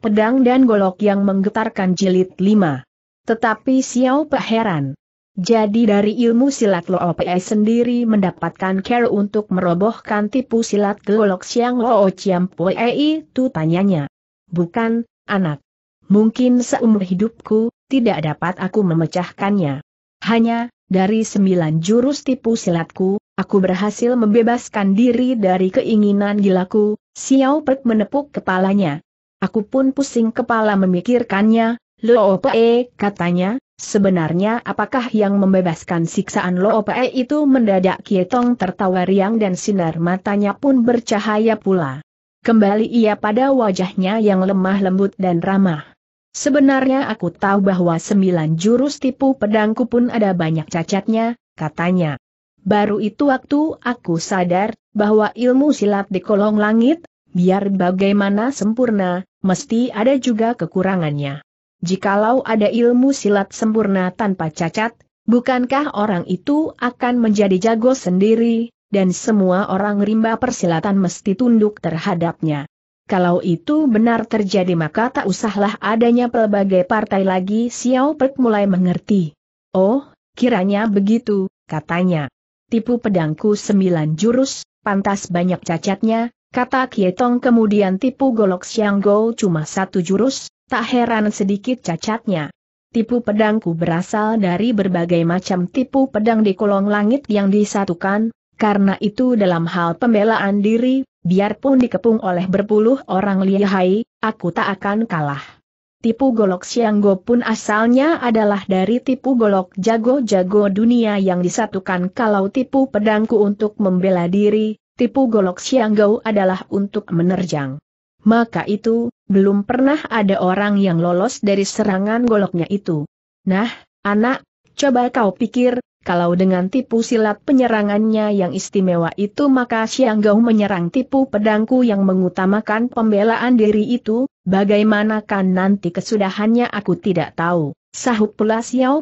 pedang dan golok yang menggetarkan jilid 5. Tetapi Xiao Pe heran. Jadi dari ilmu silat Lo Pe sendiri mendapatkan care untuk merobohkan tipu silat golok Xiang Lo Chiam Pue itu tanyanya. Bukan, anak. Mungkin seumur hidupku, tidak dapat aku memecahkannya. Hanya, dari sembilan jurus tipu silatku, aku berhasil membebaskan diri dari keinginan gilaku, Xiao pe menepuk kepalanya. Aku pun pusing kepala memikirkannya, Loopee, katanya, sebenarnya apakah yang membebaskan siksaan Loopee itu mendadak Kietong tertawa riang dan sinar matanya pun bercahaya pula. Kembali ia pada wajahnya yang lemah lembut dan ramah. Sebenarnya aku tahu bahwa sembilan jurus tipu pedangku pun ada banyak cacatnya, katanya. Baru itu waktu aku sadar, bahwa ilmu silat di kolong langit, biar bagaimana sempurna, mesti ada juga kekurangannya. Jikalau ada ilmu silat sempurna tanpa cacat, bukankah orang itu akan menjadi jago sendiri, dan semua orang rimba persilatan mesti tunduk terhadapnya? Kalau itu benar terjadi maka tak usahlah adanya pelbagai partai lagi Xiao Pek mulai mengerti. Oh, kiranya begitu, katanya. Tipu pedangku sembilan jurus, pantas banyak cacatnya, Kata Kietong kemudian tipu golok Xiang Go cuma satu jurus, tak heran sedikit cacatnya. Tipu pedangku berasal dari berbagai macam tipu pedang di kolong langit yang disatukan, karena itu dalam hal pembelaan diri, biarpun dikepung oleh berpuluh orang lihai, aku tak akan kalah. Tipu golok Sianggo pun asalnya adalah dari tipu golok jago-jago dunia yang disatukan kalau tipu pedangku untuk membela diri, tipu golok Sianggau adalah untuk menerjang. Maka itu, belum pernah ada orang yang lolos dari serangan goloknya itu. Nah, anak, coba kau pikir, kalau dengan tipu silat penyerangannya yang istimewa itu maka Sianggau menyerang tipu pedangku yang mengutamakan pembelaan diri itu, bagaimanakan nanti kesudahannya aku tidak tahu, sahut pula Xiao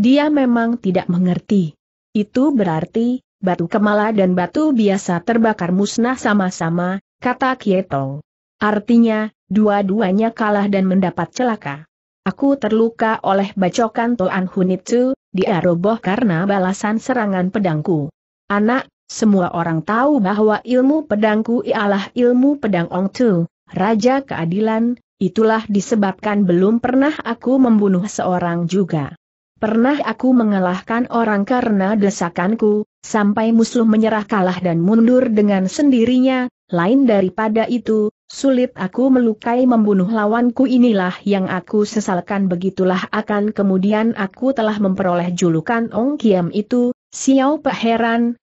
Dia memang tidak mengerti. Itu berarti, batu kemala dan batu biasa terbakar musnah sama-sama, kata Kietong. Artinya, dua-duanya kalah dan mendapat celaka. Aku terluka oleh bacokan Toan Hunitsu, dia roboh karena balasan serangan pedangku. Anak, semua orang tahu bahwa ilmu pedangku ialah ilmu pedang Ong Tu, Raja Keadilan, itulah disebabkan belum pernah aku membunuh seorang juga. Pernah aku mengalahkan orang karena desakanku, sampai musuh menyerah kalah dan mundur dengan sendirinya, lain daripada itu, sulit aku melukai membunuh lawanku inilah yang aku sesalkan begitulah akan kemudian aku telah memperoleh julukan Ong Kiam itu, Xiao Pak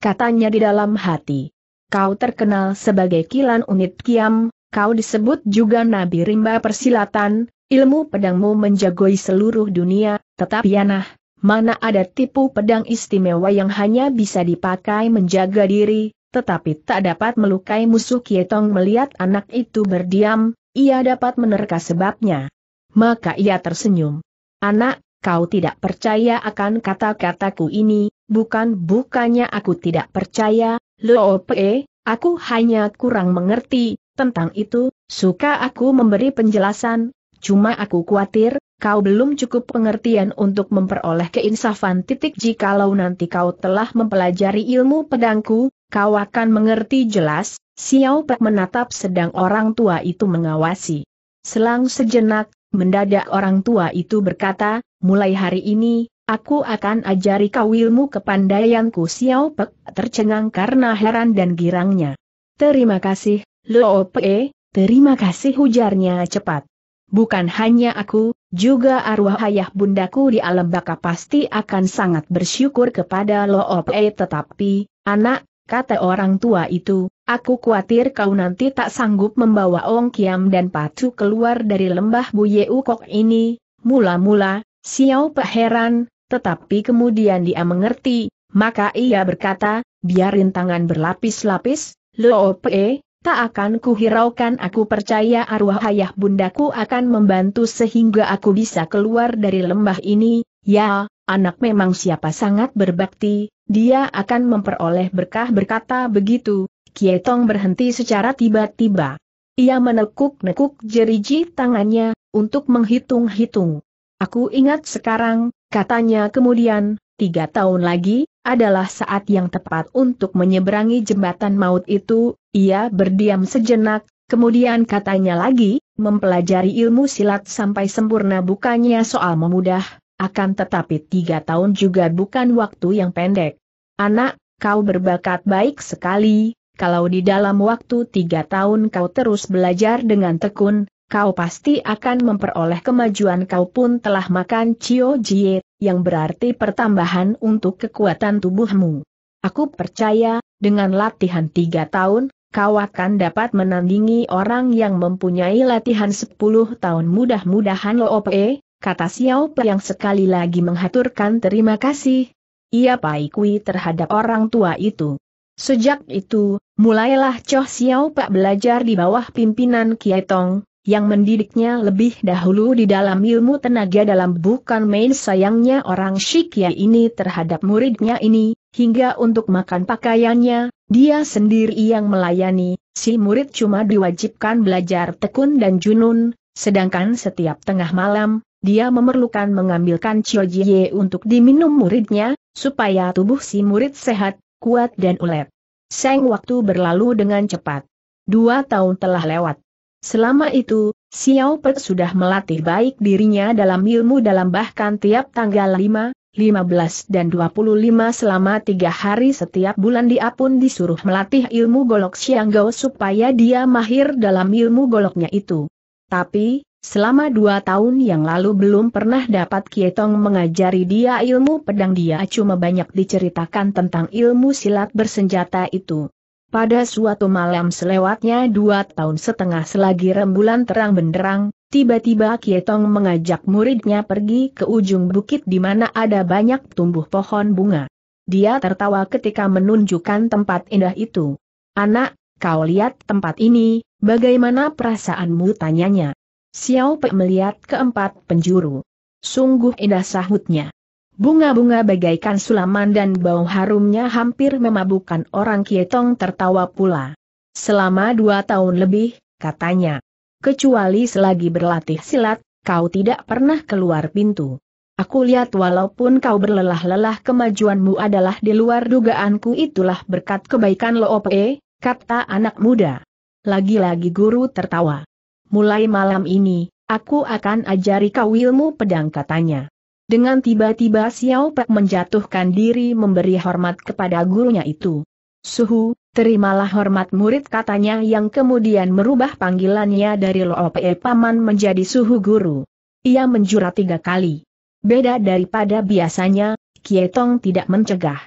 katanya di dalam hati. Kau terkenal sebagai kilan unit Kiam, kau disebut juga Nabi Rimba Persilatan, ilmu pedangmu menjagoi seluruh dunia, tetapi anah, mana ada tipu pedang istimewa yang hanya bisa dipakai menjaga diri, tetapi tak dapat melukai musuh Kietong melihat anak itu berdiam, ia dapat menerka sebabnya. Maka ia tersenyum. Anak, kau tidak percaya akan kata-kataku ini, bukan-bukannya aku tidak percaya, Lo Pe, aku hanya kurang mengerti, tentang itu, suka aku memberi penjelasan, cuma aku khawatir, kau belum cukup pengertian untuk memperoleh keinsafan titik jikalau nanti kau telah mempelajari ilmu pedangku, kau akan mengerti jelas, Xiao Pek menatap sedang orang tua itu mengawasi. Selang sejenak, mendadak orang tua itu berkata, mulai hari ini, aku akan ajari kau ilmu kepandaianku Xiao Pek tercengang karena heran dan girangnya. Terima kasih, Luo Pe, eh, terima kasih hujarnya cepat. Bukan hanya aku, juga arwah ayah bundaku di alam baka pasti akan sangat bersyukur kepada Lo Loope tetapi, anak, kata orang tua itu, aku khawatir kau nanti tak sanggup membawa Ong Kiam dan Patu keluar dari lembah Bu ini, mula-mula, Xiao Pe heran, tetapi kemudian dia mengerti, maka ia berkata, biarin tangan berlapis-lapis, Lo Loope, Tak akan kuhiraukan aku percaya arwah ayah bundaku akan membantu sehingga aku bisa keluar dari lembah ini, ya, anak memang siapa sangat berbakti, dia akan memperoleh berkah berkata begitu, Kietong berhenti secara tiba-tiba. Ia menekuk-nekuk jeriji tangannya, untuk menghitung-hitung. Aku ingat sekarang, katanya kemudian, tiga tahun lagi, adalah saat yang tepat untuk menyeberangi jembatan maut itu, ia berdiam sejenak, kemudian katanya lagi, mempelajari ilmu silat sampai sempurna bukannya soal memudah, akan tetapi tiga tahun juga bukan waktu yang pendek. Anak, kau berbakat baik sekali, kalau di dalam waktu tiga tahun kau terus belajar dengan tekun, kau pasti akan memperoleh kemajuan kau pun telah makan Cio Jie yang berarti pertambahan untuk kekuatan tubuhmu. Aku percaya, dengan latihan tiga tahun, kau akan dapat menandingi orang yang mempunyai latihan sepuluh tahun mudah-mudahan ope, kata Xiao Pe yang sekali lagi menghaturkan terima kasih. Ia paikui terhadap orang tua itu. Sejak itu, mulailah Cho Xiao Pe belajar di bawah pimpinan Kiai Tong, yang mendidiknya lebih dahulu di dalam ilmu tenaga dalam bukan main sayangnya orang Shikya ini terhadap muridnya ini, hingga untuk makan pakaiannya, dia sendiri yang melayani, si murid cuma diwajibkan belajar tekun dan junun, sedangkan setiap tengah malam, dia memerlukan mengambilkan ciojiye untuk diminum muridnya, supaya tubuh si murid sehat, kuat dan ulet. Seng waktu berlalu dengan cepat. Dua tahun telah lewat. Selama itu, Xiao Pe sudah melatih baik dirinya dalam ilmu dalam bahkan tiap tanggal 5, 15 dan 25 selama tiga hari setiap bulan dia pun disuruh melatih ilmu golok Gao supaya dia mahir dalam ilmu goloknya itu. Tapi, selama dua tahun yang lalu belum pernah dapat Kietong mengajari dia ilmu pedang dia cuma banyak diceritakan tentang ilmu silat bersenjata itu. Pada suatu malam selewatnya dua tahun setengah selagi rembulan terang benderang, tiba-tiba Kietong mengajak muridnya pergi ke ujung bukit di mana ada banyak tumbuh pohon bunga. Dia tertawa ketika menunjukkan tempat indah itu. Anak, kau lihat tempat ini, bagaimana perasaanmu tanyanya? Xiao Pe melihat keempat penjuru. Sungguh indah sahutnya. Bunga-bunga bagaikan sulaman dan bau harumnya hampir memabukkan orang Kietong tertawa pula. Selama dua tahun lebih, katanya. Kecuali selagi berlatih silat, kau tidak pernah keluar pintu. Aku lihat walaupun kau berlelah-lelah kemajuanmu adalah di luar dugaanku itulah berkat kebaikan Lo ope, kata anak muda. Lagi-lagi guru tertawa. Mulai malam ini, aku akan ajari kau ilmu pedang katanya. Dengan tiba-tiba Xiao Pek menjatuhkan diri memberi hormat kepada gurunya itu. Suhu, terimalah hormat murid katanya yang kemudian merubah panggilannya dari Lo Pe Paman menjadi Suhu Guru. Ia menjura tiga kali. Beda daripada biasanya, Kietong tidak mencegah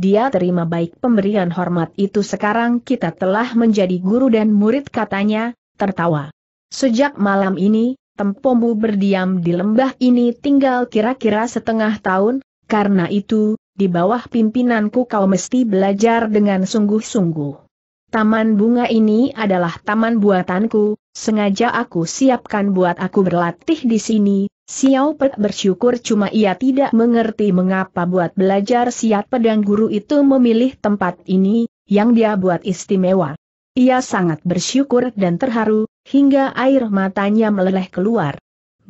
dia terima baik pemberian hormat itu sekarang kita telah menjadi guru dan murid katanya, tertawa. Sejak malam ini, tempomu berdiam di lembah ini tinggal kira-kira setengah tahun, karena itu, di bawah pimpinanku kau mesti belajar dengan sungguh-sungguh. Taman bunga ini adalah taman buatanku, sengaja aku siapkan buat aku berlatih di sini. Xiao Pe bersyukur cuma ia tidak mengerti mengapa buat belajar siat pedang guru itu memilih tempat ini, yang dia buat istimewa. Ia sangat bersyukur dan terharu, hingga air matanya meleleh keluar.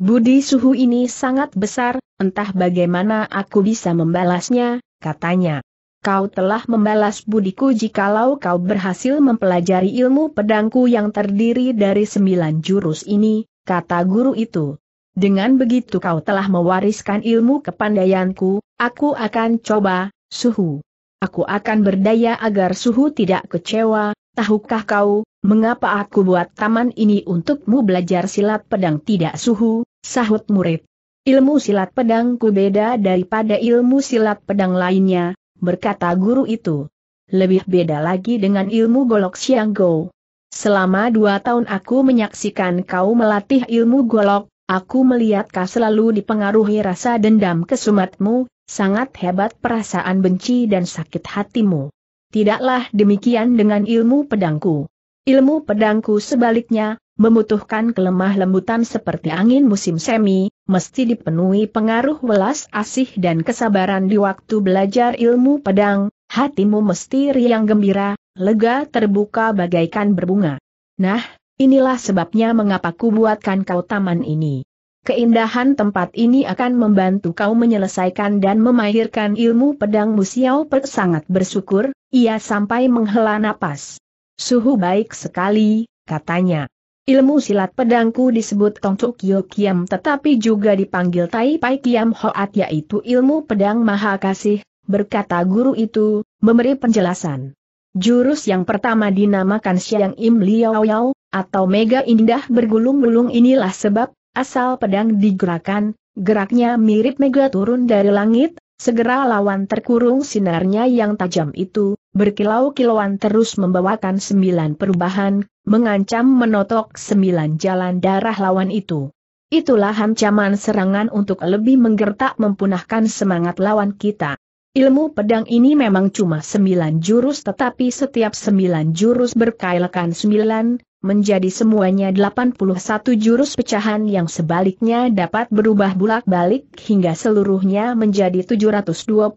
Budi suhu ini sangat besar, entah bagaimana aku bisa membalasnya, katanya. Kau telah membalas budiku jikalau kau berhasil mempelajari ilmu pedangku yang terdiri dari sembilan jurus ini, kata guru itu. Dengan begitu kau telah mewariskan ilmu kepandaianku, aku akan coba, suhu. Aku akan berdaya agar suhu tidak kecewa, Tahukah kau, mengapa aku buat taman ini untukmu belajar silat pedang tidak suhu, sahut murid. Ilmu silat pedangku beda daripada ilmu silat pedang lainnya, berkata guru itu. Lebih beda lagi dengan ilmu golok siang go. Selama dua tahun aku menyaksikan kau melatih ilmu golok, aku melihat kau selalu dipengaruhi rasa dendam kesumatmu, sangat hebat perasaan benci dan sakit hatimu tidaklah demikian dengan ilmu pedangku. Ilmu pedangku sebaliknya, membutuhkan kelemah lembutan seperti angin musim semi, mesti dipenuhi pengaruh welas asih dan kesabaran di waktu belajar ilmu pedang, hatimu mesti riang gembira, lega terbuka bagaikan berbunga. Nah, inilah sebabnya mengapa ku buatkan kau taman ini. Keindahan tempat ini akan membantu kau menyelesaikan dan memahirkan ilmu pedang Musiau Per sangat bersyukur, ia sampai menghela napas. Suhu baik sekali, katanya. Ilmu silat pedangku disebut Tongcuk Yo Kiam tetapi juga dipanggil Tai Pai Kiam Hoat yaitu ilmu pedang maha kasih, berkata guru itu, memberi penjelasan. Jurus yang pertama dinamakan Siang Im Liao Yao, atau Mega Indah bergulung-gulung inilah sebab Asal pedang digerakkan, geraknya mirip mega turun dari langit, segera lawan terkurung sinarnya yang tajam itu, berkilau-kilauan terus membawakan sembilan perubahan, mengancam menotok sembilan jalan darah lawan itu. Itulah ancaman serangan untuk lebih menggertak mempunahkan semangat lawan kita. Ilmu pedang ini memang cuma sembilan jurus tetapi setiap sembilan jurus berkailakan sembilan, menjadi semuanya 81 jurus pecahan yang sebaliknya dapat berubah bulak-balik hingga seluruhnya menjadi 729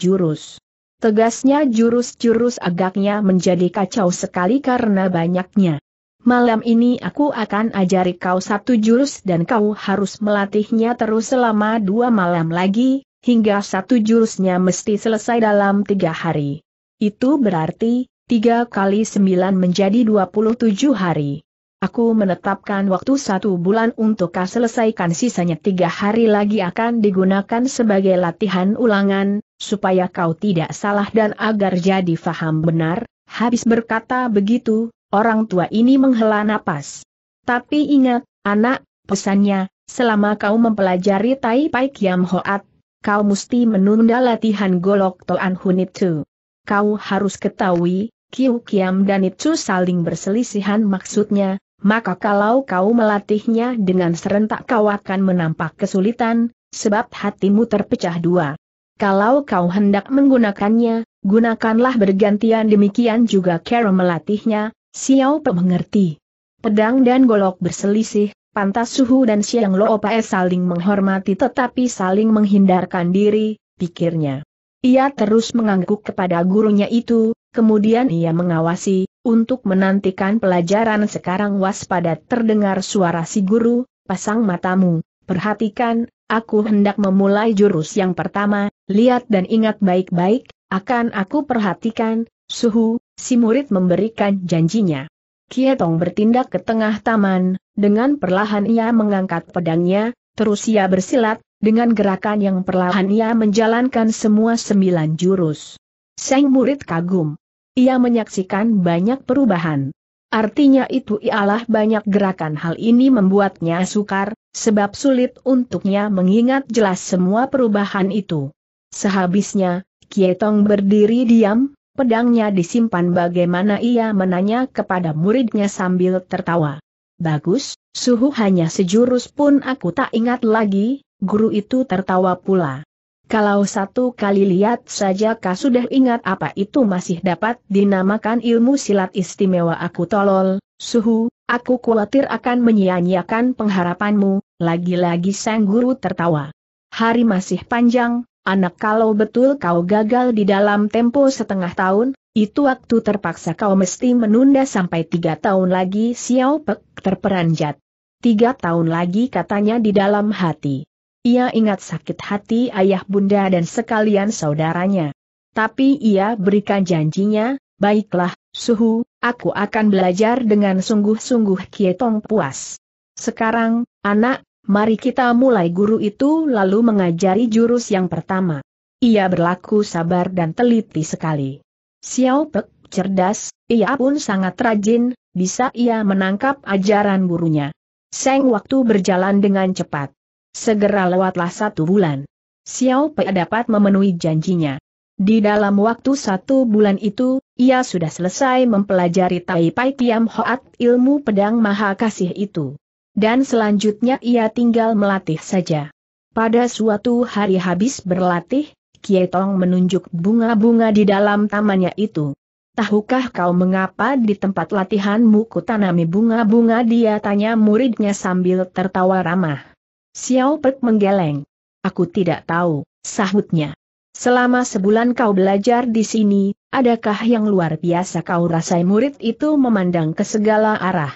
jurus. Tegasnya jurus-jurus agaknya menjadi kacau sekali karena banyaknya. Malam ini aku akan ajari kau satu jurus dan kau harus melatihnya terus selama dua malam lagi, hingga satu jurusnya mesti selesai dalam tiga hari. Itu berarti, 3 kali sembilan menjadi dua puluh tujuh hari. Aku menetapkan waktu satu bulan untuk kau selesaikan sisanya tiga hari lagi akan digunakan sebagai latihan ulangan, supaya kau tidak salah dan agar jadi faham benar, habis berkata begitu, orang tua ini menghela napas. Tapi ingat, anak, pesannya, selama kau mempelajari Tai Pai Kiam Hoat, kau mesti menunda latihan Golok Toan Hunit itu kau harus ketahui, Kiu Kiam dan Itsu saling berselisihan maksudnya, maka kalau kau melatihnya dengan serentak kau akan menampak kesulitan, sebab hatimu terpecah dua. Kalau kau hendak menggunakannya, gunakanlah bergantian demikian juga cara melatihnya, Xiao Pe mengerti. Pedang dan golok berselisih, pantas Suhu dan Siang Lo saling menghormati tetapi saling menghindarkan diri, pikirnya. Ia terus mengangguk kepada gurunya itu, kemudian ia mengawasi, untuk menantikan pelajaran sekarang waspada terdengar suara si guru, pasang matamu, perhatikan, aku hendak memulai jurus yang pertama, lihat dan ingat baik-baik, akan aku perhatikan, suhu, si murid memberikan janjinya. Kietong bertindak ke tengah taman, dengan perlahan ia mengangkat pedangnya, terus ia bersilat, dengan gerakan yang perlahan ia menjalankan semua sembilan jurus. Sang murid kagum. Ia menyaksikan banyak perubahan. Artinya itu ialah banyak gerakan hal ini membuatnya sukar, sebab sulit untuknya mengingat jelas semua perubahan itu. Sehabisnya, Kietong berdiri diam, pedangnya disimpan bagaimana ia menanya kepada muridnya sambil tertawa. Bagus, suhu hanya sejurus pun aku tak ingat lagi, guru itu tertawa pula. Kalau satu kali lihat saja kau sudah ingat apa itu masih dapat dinamakan ilmu silat istimewa aku tolol, suhu, aku khawatir akan menyia-nyiakan pengharapanmu, lagi-lagi sang guru tertawa. Hari masih panjang, anak kalau betul kau gagal di dalam tempo setengah tahun, itu waktu terpaksa kau mesti menunda sampai tiga tahun lagi Xiao Pek terperanjat. Tiga tahun lagi katanya di dalam hati. Ia ingat sakit hati ayah bunda dan sekalian saudaranya. Tapi ia berikan janjinya, baiklah, Suhu, aku akan belajar dengan sungguh-sungguh Kietong puas. Sekarang, anak, mari kita mulai guru itu lalu mengajari jurus yang pertama. Ia berlaku sabar dan teliti sekali. Xiao Pek cerdas, ia pun sangat rajin, bisa ia menangkap ajaran gurunya. Seng waktu berjalan dengan cepat. Segera lewatlah satu bulan. Xiao Pei dapat memenuhi janjinya. Di dalam waktu satu bulan itu, ia sudah selesai mempelajari Tai Pai Kiam Hoat ilmu pedang maha kasih itu. Dan selanjutnya ia tinggal melatih saja. Pada suatu hari habis berlatih, Kietong menunjuk bunga-bunga di dalam tamannya itu. Tahukah kau mengapa di tempat latihanmu kutanami bunga-bunga dia tanya muridnya sambil tertawa ramah. Xiao Pek menggeleng. Aku tidak tahu, sahutnya. Selama sebulan kau belajar di sini, adakah yang luar biasa kau rasai murid itu memandang ke segala arah?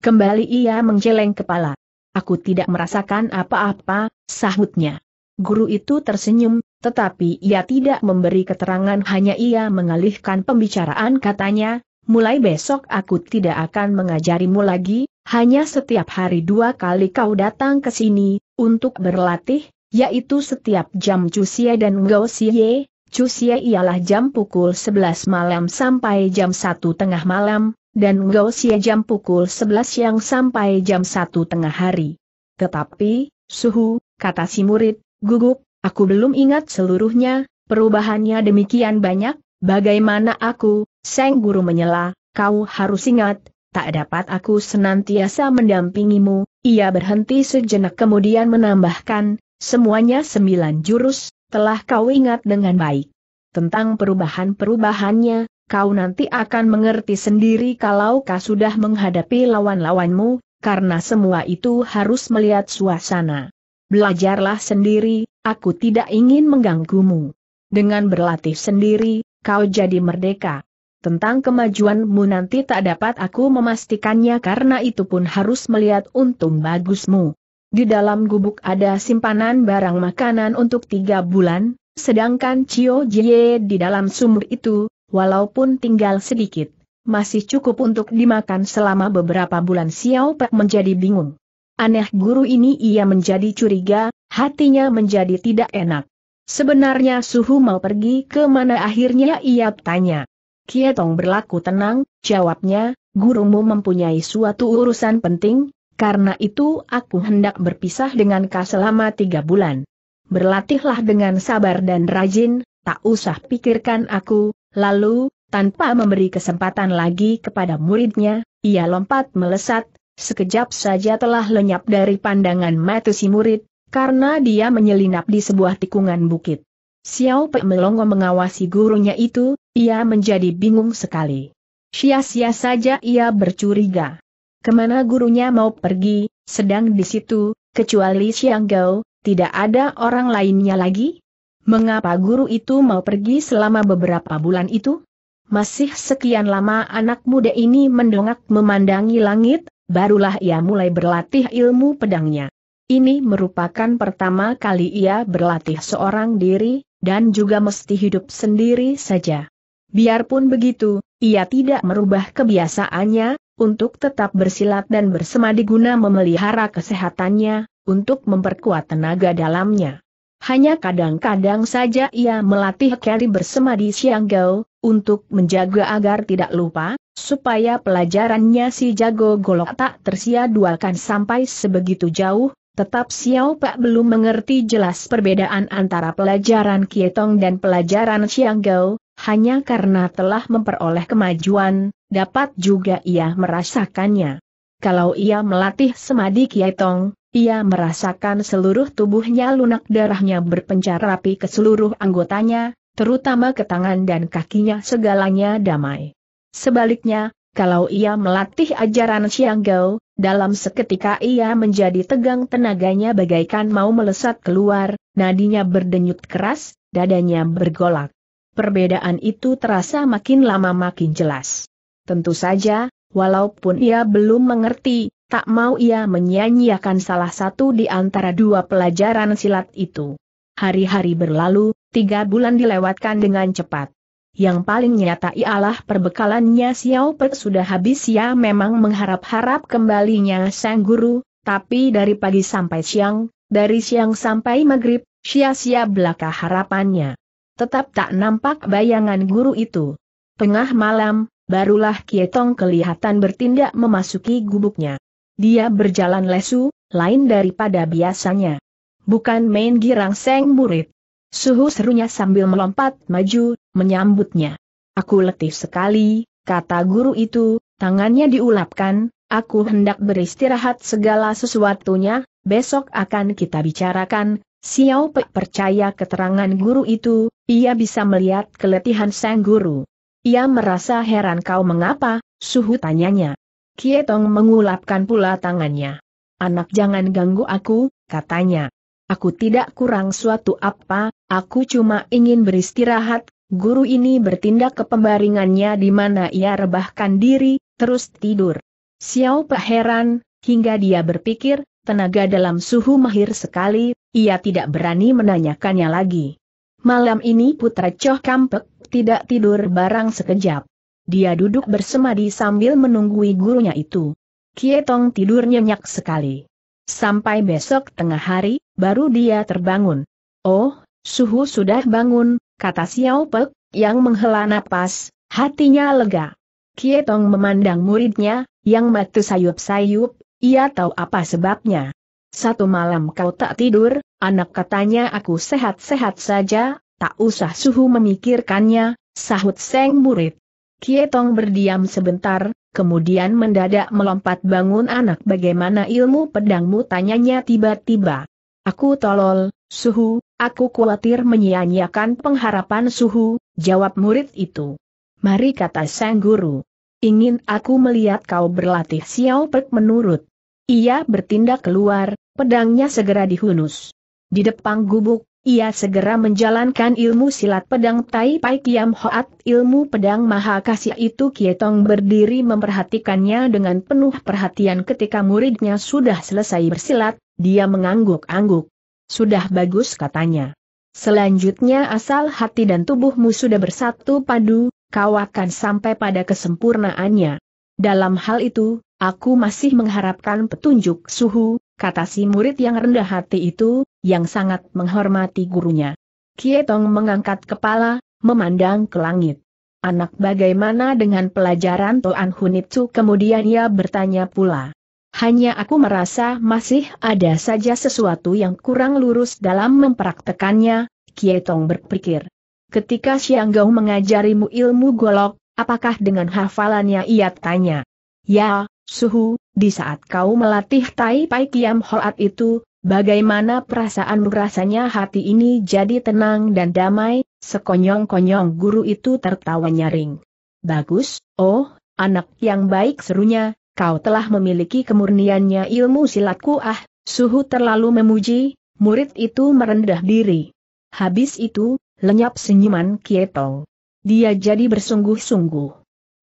Kembali ia menggeleng kepala. Aku tidak merasakan apa-apa, sahutnya. Guru itu tersenyum, tetapi ia tidak memberi keterangan hanya ia mengalihkan pembicaraan katanya, mulai besok aku tidak akan mengajarimu lagi, hanya setiap hari dua kali kau datang ke sini, untuk berlatih, yaitu setiap jam Cusie dan ngosie, Cusie ialah jam pukul 11 malam sampai jam 1 tengah malam, dan ngosie jam pukul 11 siang sampai jam 1 tengah hari. Tetapi, suhu, kata si murid, gugup, aku belum ingat seluruhnya, perubahannya demikian banyak, Bagaimana aku, Seng Guru menyela, kau harus ingat, tak dapat aku senantiasa mendampingimu, ia berhenti sejenak kemudian menambahkan, semuanya sembilan jurus, telah kau ingat dengan baik. Tentang perubahan-perubahannya, kau nanti akan mengerti sendiri kalau kau sudah menghadapi lawan-lawanmu, karena semua itu harus melihat suasana. Belajarlah sendiri, aku tidak ingin mengganggumu. Dengan berlatih sendiri, kau jadi merdeka. Tentang kemajuanmu nanti tak dapat aku memastikannya karena itu pun harus melihat untung bagusmu. Di dalam gubuk ada simpanan barang makanan untuk tiga bulan, sedangkan Cio Jie di dalam sumur itu, walaupun tinggal sedikit, masih cukup untuk dimakan selama beberapa bulan Xiao Pe menjadi bingung. Aneh guru ini ia menjadi curiga, hatinya menjadi tidak enak. Sebenarnya Suhu mau pergi ke mana akhirnya ia tanya. Kietong berlaku tenang, jawabnya, gurumu mempunyai suatu urusan penting, karena itu aku hendak berpisah dengan kau selama tiga bulan. Berlatihlah dengan sabar dan rajin, tak usah pikirkan aku, lalu, tanpa memberi kesempatan lagi kepada muridnya, ia lompat melesat, sekejap saja telah lenyap dari pandangan mata si murid, karena dia menyelinap di sebuah tikungan bukit. Xiao Pe Melongo mengawasi gurunya itu, ia menjadi bingung sekali. Sia-sia saja ia bercuriga. Kemana gurunya mau pergi, sedang di situ, kecuali Xiang Gao, tidak ada orang lainnya lagi? Mengapa guru itu mau pergi selama beberapa bulan itu? Masih sekian lama anak muda ini mendongak memandangi langit, barulah ia mulai berlatih ilmu pedangnya. Ini merupakan pertama kali ia berlatih seorang diri, dan juga mesti hidup sendiri saja. Biarpun begitu, ia tidak merubah kebiasaannya, untuk tetap bersilat dan bersemadi guna memelihara kesehatannya, untuk memperkuat tenaga dalamnya. Hanya kadang-kadang saja ia melatih Kelly bersemadi siang gao, untuk menjaga agar tidak lupa, supaya pelajarannya si jago golok tak tersia dualkan sampai sebegitu jauh, Tetap Xiao Pak belum mengerti jelas perbedaan antara pelajaran Kietong dan pelajaran Xiang Gao, hanya karena telah memperoleh kemajuan, dapat juga ia merasakannya. Kalau ia melatih semadi Kietong, ia merasakan seluruh tubuhnya lunak darahnya berpencar rapi ke seluruh anggotanya, terutama ke tangan dan kakinya segalanya damai. Sebaliknya, kalau ia melatih ajaran Xiang Gao, dalam seketika ia menjadi tegang tenaganya bagaikan mau melesat keluar, nadinya berdenyut keras, dadanya bergolak. Perbedaan itu terasa makin lama makin jelas. Tentu saja, walaupun ia belum mengerti, tak mau ia menyanyiakan salah satu di antara dua pelajaran silat itu. Hari-hari berlalu, tiga bulan dilewatkan dengan cepat yang paling nyata ialah perbekalannya Xiao Per sudah habis ya memang mengharap-harap kembalinya sang guru, tapi dari pagi sampai siang, dari siang sampai maghrib, sia-sia belaka harapannya. Tetap tak nampak bayangan guru itu. Tengah malam, barulah Kietong kelihatan bertindak memasuki gubuknya. Dia berjalan lesu, lain daripada biasanya. Bukan main girang seng murid. Suhu serunya sambil melompat maju, menyambutnya. Aku letih sekali, kata guru itu, tangannya diulapkan, aku hendak beristirahat segala sesuatunya, besok akan kita bicarakan. Xiao Pei percaya keterangan guru itu, ia bisa melihat keletihan sang guru. Ia merasa heran kau mengapa, suhu tanyanya. Kietong mengulapkan pula tangannya. Anak jangan ganggu aku, katanya. Aku tidak kurang suatu apa, aku cuma ingin beristirahat, Guru ini bertindak ke pembaringannya di mana ia rebahkan diri, terus tidur. Xiao Pe heran, hingga dia berpikir, tenaga dalam suhu mahir sekali, ia tidak berani menanyakannya lagi. Malam ini putra Choh Kampek tidak tidur barang sekejap. Dia duduk bersemadi sambil menunggui gurunya itu. Kietong tidur nyenyak sekali. Sampai besok tengah hari, baru dia terbangun. Oh, suhu sudah bangun, kata Xiao Pek, yang menghela napas, hatinya lega. Kietong memandang muridnya, yang matu sayup-sayup, ia tahu apa sebabnya. Satu malam kau tak tidur, anak katanya aku sehat-sehat saja, tak usah suhu memikirkannya, sahut seng murid. Kietong berdiam sebentar, kemudian mendadak melompat bangun anak bagaimana ilmu pedangmu tanyanya tiba-tiba. Aku tolol, Suhu, aku khawatir menyia-nyiakan pengharapan Suhu, jawab murid itu. Mari kata sang guru. Ingin aku melihat kau berlatih Xiao Pek menurut. Ia bertindak keluar, pedangnya segera dihunus. Di depan gubuk, ia segera menjalankan ilmu silat pedang Tai Pai Kiam Hoat ilmu pedang maha kasih itu Kietong berdiri memperhatikannya dengan penuh perhatian ketika muridnya sudah selesai bersilat, dia mengangguk-angguk. Sudah bagus katanya. Selanjutnya asal hati dan tubuhmu sudah bersatu padu, kau akan sampai pada kesempurnaannya. Dalam hal itu, aku masih mengharapkan petunjuk suhu, kata si murid yang rendah hati itu, yang sangat menghormati gurunya. Kietong mengangkat kepala, memandang ke langit. Anak bagaimana dengan pelajaran Toan Hunitsu kemudian ia bertanya pula. Hanya aku merasa masih ada saja sesuatu yang kurang lurus dalam mempraktekannya, Kietong berpikir. Ketika gao mengajarimu ilmu golok, apakah dengan hafalannya ia tanya? Ya, Suhu, di saat kau melatih Tai Pai Kiam Hoat itu, bagaimana perasaanmu rasanya hati ini jadi tenang dan damai, sekonyong-konyong guru itu tertawa nyaring. Bagus, oh, anak yang baik serunya, kau telah memiliki kemurniannya ilmu silatku ah, suhu terlalu memuji, murid itu merendah diri. Habis itu, lenyap senyuman Kietong. Dia jadi bersungguh-sungguh.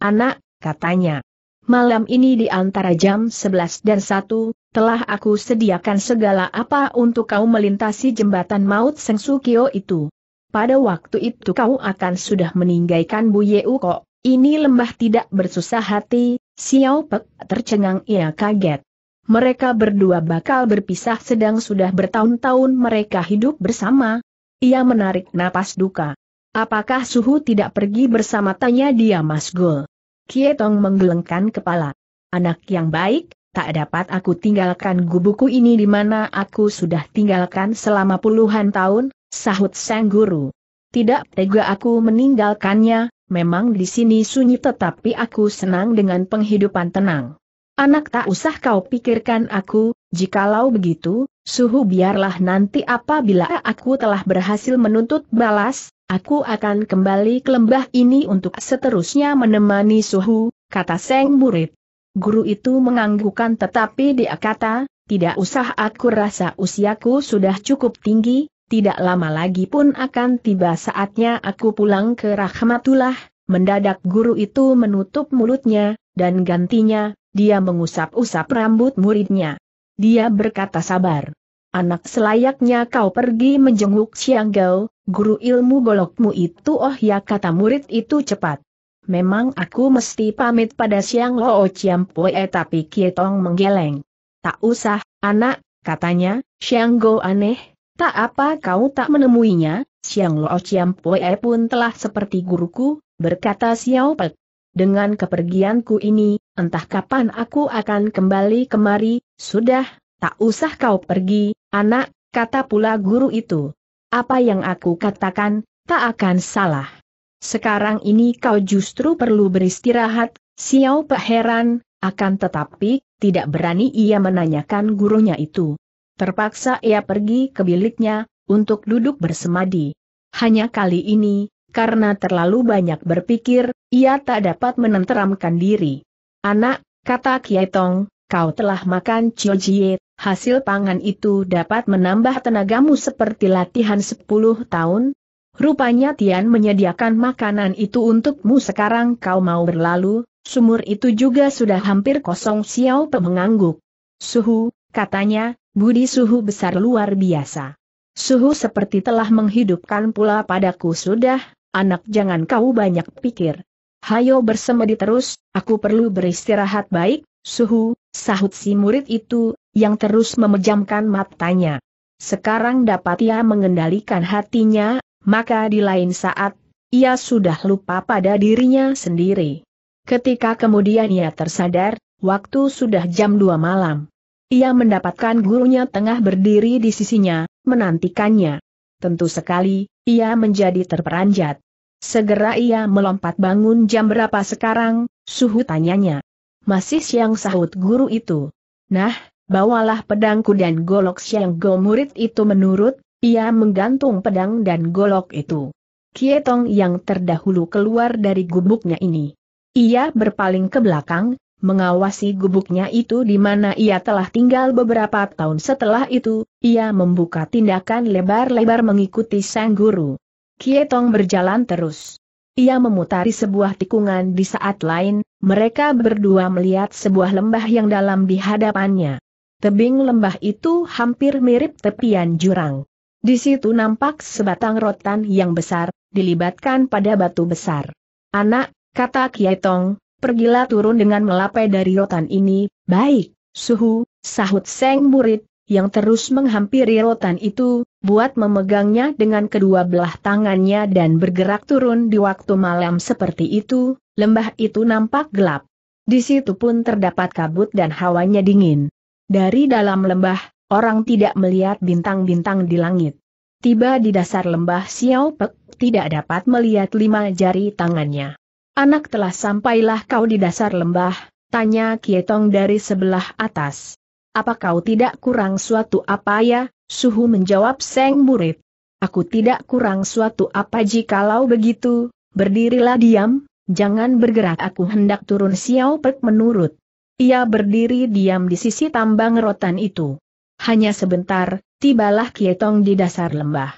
Anak, katanya. Malam ini di antara jam 11 dan 1, telah aku sediakan segala apa untuk kau melintasi jembatan maut Sukio itu. Pada waktu itu kau akan sudah meninggalkan Bu Yeuko, ini lembah tidak bersusah hati, Xiao Pek tercengang ia kaget. Mereka berdua bakal berpisah sedang sudah bertahun-tahun mereka hidup bersama. Ia menarik napas duka. Apakah suhu tidak pergi bersama tanya dia Mas Gul. Kietong menggelengkan kepala. Anak yang baik, tak dapat aku tinggalkan gubuku ini di mana aku sudah tinggalkan selama puluhan tahun, sahut sang guru. Tidak tega aku meninggalkannya, memang di sini sunyi tetapi aku senang dengan penghidupan tenang. Anak tak usah kau pikirkan aku, jikalau begitu, suhu biarlah nanti apabila aku telah berhasil menuntut balas, aku akan kembali ke lembah ini untuk seterusnya menemani suhu, kata Seng Murid. Guru itu menganggukan tetapi dia kata, tidak usah aku rasa usiaku sudah cukup tinggi, tidak lama lagi pun akan tiba saatnya aku pulang ke Rahmatullah, mendadak guru itu menutup mulutnya, dan gantinya, dia mengusap-usap rambut muridnya. Dia berkata sabar. Anak selayaknya kau pergi menjenguk Sianggau, guru ilmu golokmu itu oh ya kata murid itu cepat. Memang aku mesti pamit pada Siang Lo Chiampoe tapi Kietong menggeleng. Tak usah, anak, katanya, Sianggau aneh, Tak apa kau tak menemuinya, Siang Lo Chiam Pue pun telah seperti guruku, berkata Xiao Pek. Dengan kepergianku ini, entah kapan aku akan kembali kemari, sudah, tak usah kau pergi, anak, kata pula guru itu. Apa yang aku katakan, tak akan salah. Sekarang ini kau justru perlu beristirahat, Xiao Pek heran, akan tetapi, tidak berani ia menanyakan gurunya itu. Terpaksa ia pergi ke biliknya, untuk duduk bersemadi. Hanya kali ini, karena terlalu banyak berpikir, ia tak dapat menenteramkan diri. Anak, kata Kiai Tong, kau telah makan Jie, hasil pangan itu dapat menambah tenagamu seperti latihan 10 tahun. Rupanya Tian menyediakan makanan itu untukmu sekarang kau mau berlalu, sumur itu juga sudah hampir kosong Xiao pemengangguk. Suhu, katanya, Budi suhu besar luar biasa. Suhu seperti telah menghidupkan pula padaku sudah, anak jangan kau banyak pikir. Hayo bersemedi terus, aku perlu beristirahat baik, suhu, sahut si murid itu, yang terus memejamkan matanya. Sekarang dapat ia mengendalikan hatinya, maka di lain saat, ia sudah lupa pada dirinya sendiri. Ketika kemudian ia tersadar, waktu sudah jam 2 malam. Ia mendapatkan gurunya tengah berdiri di sisinya, menantikannya. Tentu sekali, ia menjadi terperanjat. Segera ia melompat bangun jam berapa sekarang, suhu tanyanya. Masih siang sahut guru itu. Nah, bawalah pedangku dan golok siang go murid itu menurut, ia menggantung pedang dan golok itu. Kietong yang terdahulu keluar dari gubuknya ini. Ia berpaling ke belakang, mengawasi gubuknya itu di mana ia telah tinggal beberapa tahun setelah itu, ia membuka tindakan lebar-lebar mengikuti sang guru. Kietong berjalan terus. Ia memutari sebuah tikungan di saat lain, mereka berdua melihat sebuah lembah yang dalam di hadapannya. Tebing lembah itu hampir mirip tepian jurang. Di situ nampak sebatang rotan yang besar, dilibatkan pada batu besar. Anak, kata Kietong, pergilah turun dengan melapai dari rotan ini, baik, suhu, sahut seng murid, yang terus menghampiri rotan itu, buat memegangnya dengan kedua belah tangannya dan bergerak turun di waktu malam seperti itu, lembah itu nampak gelap. Di situ pun terdapat kabut dan hawanya dingin. Dari dalam lembah, orang tidak melihat bintang-bintang di langit. Tiba di dasar lembah Xiao Pek, tidak dapat melihat lima jari tangannya. Anak telah sampailah kau di dasar lembah, tanya Kietong dari sebelah atas. Apa kau tidak kurang suatu apa ya? Suhu menjawab seng murid. Aku tidak kurang suatu apa jikalau begitu, berdirilah diam, jangan bergerak aku hendak turun Xiao Pek menurut. Ia berdiri diam di sisi tambang rotan itu. Hanya sebentar, tibalah Kietong di dasar lembah.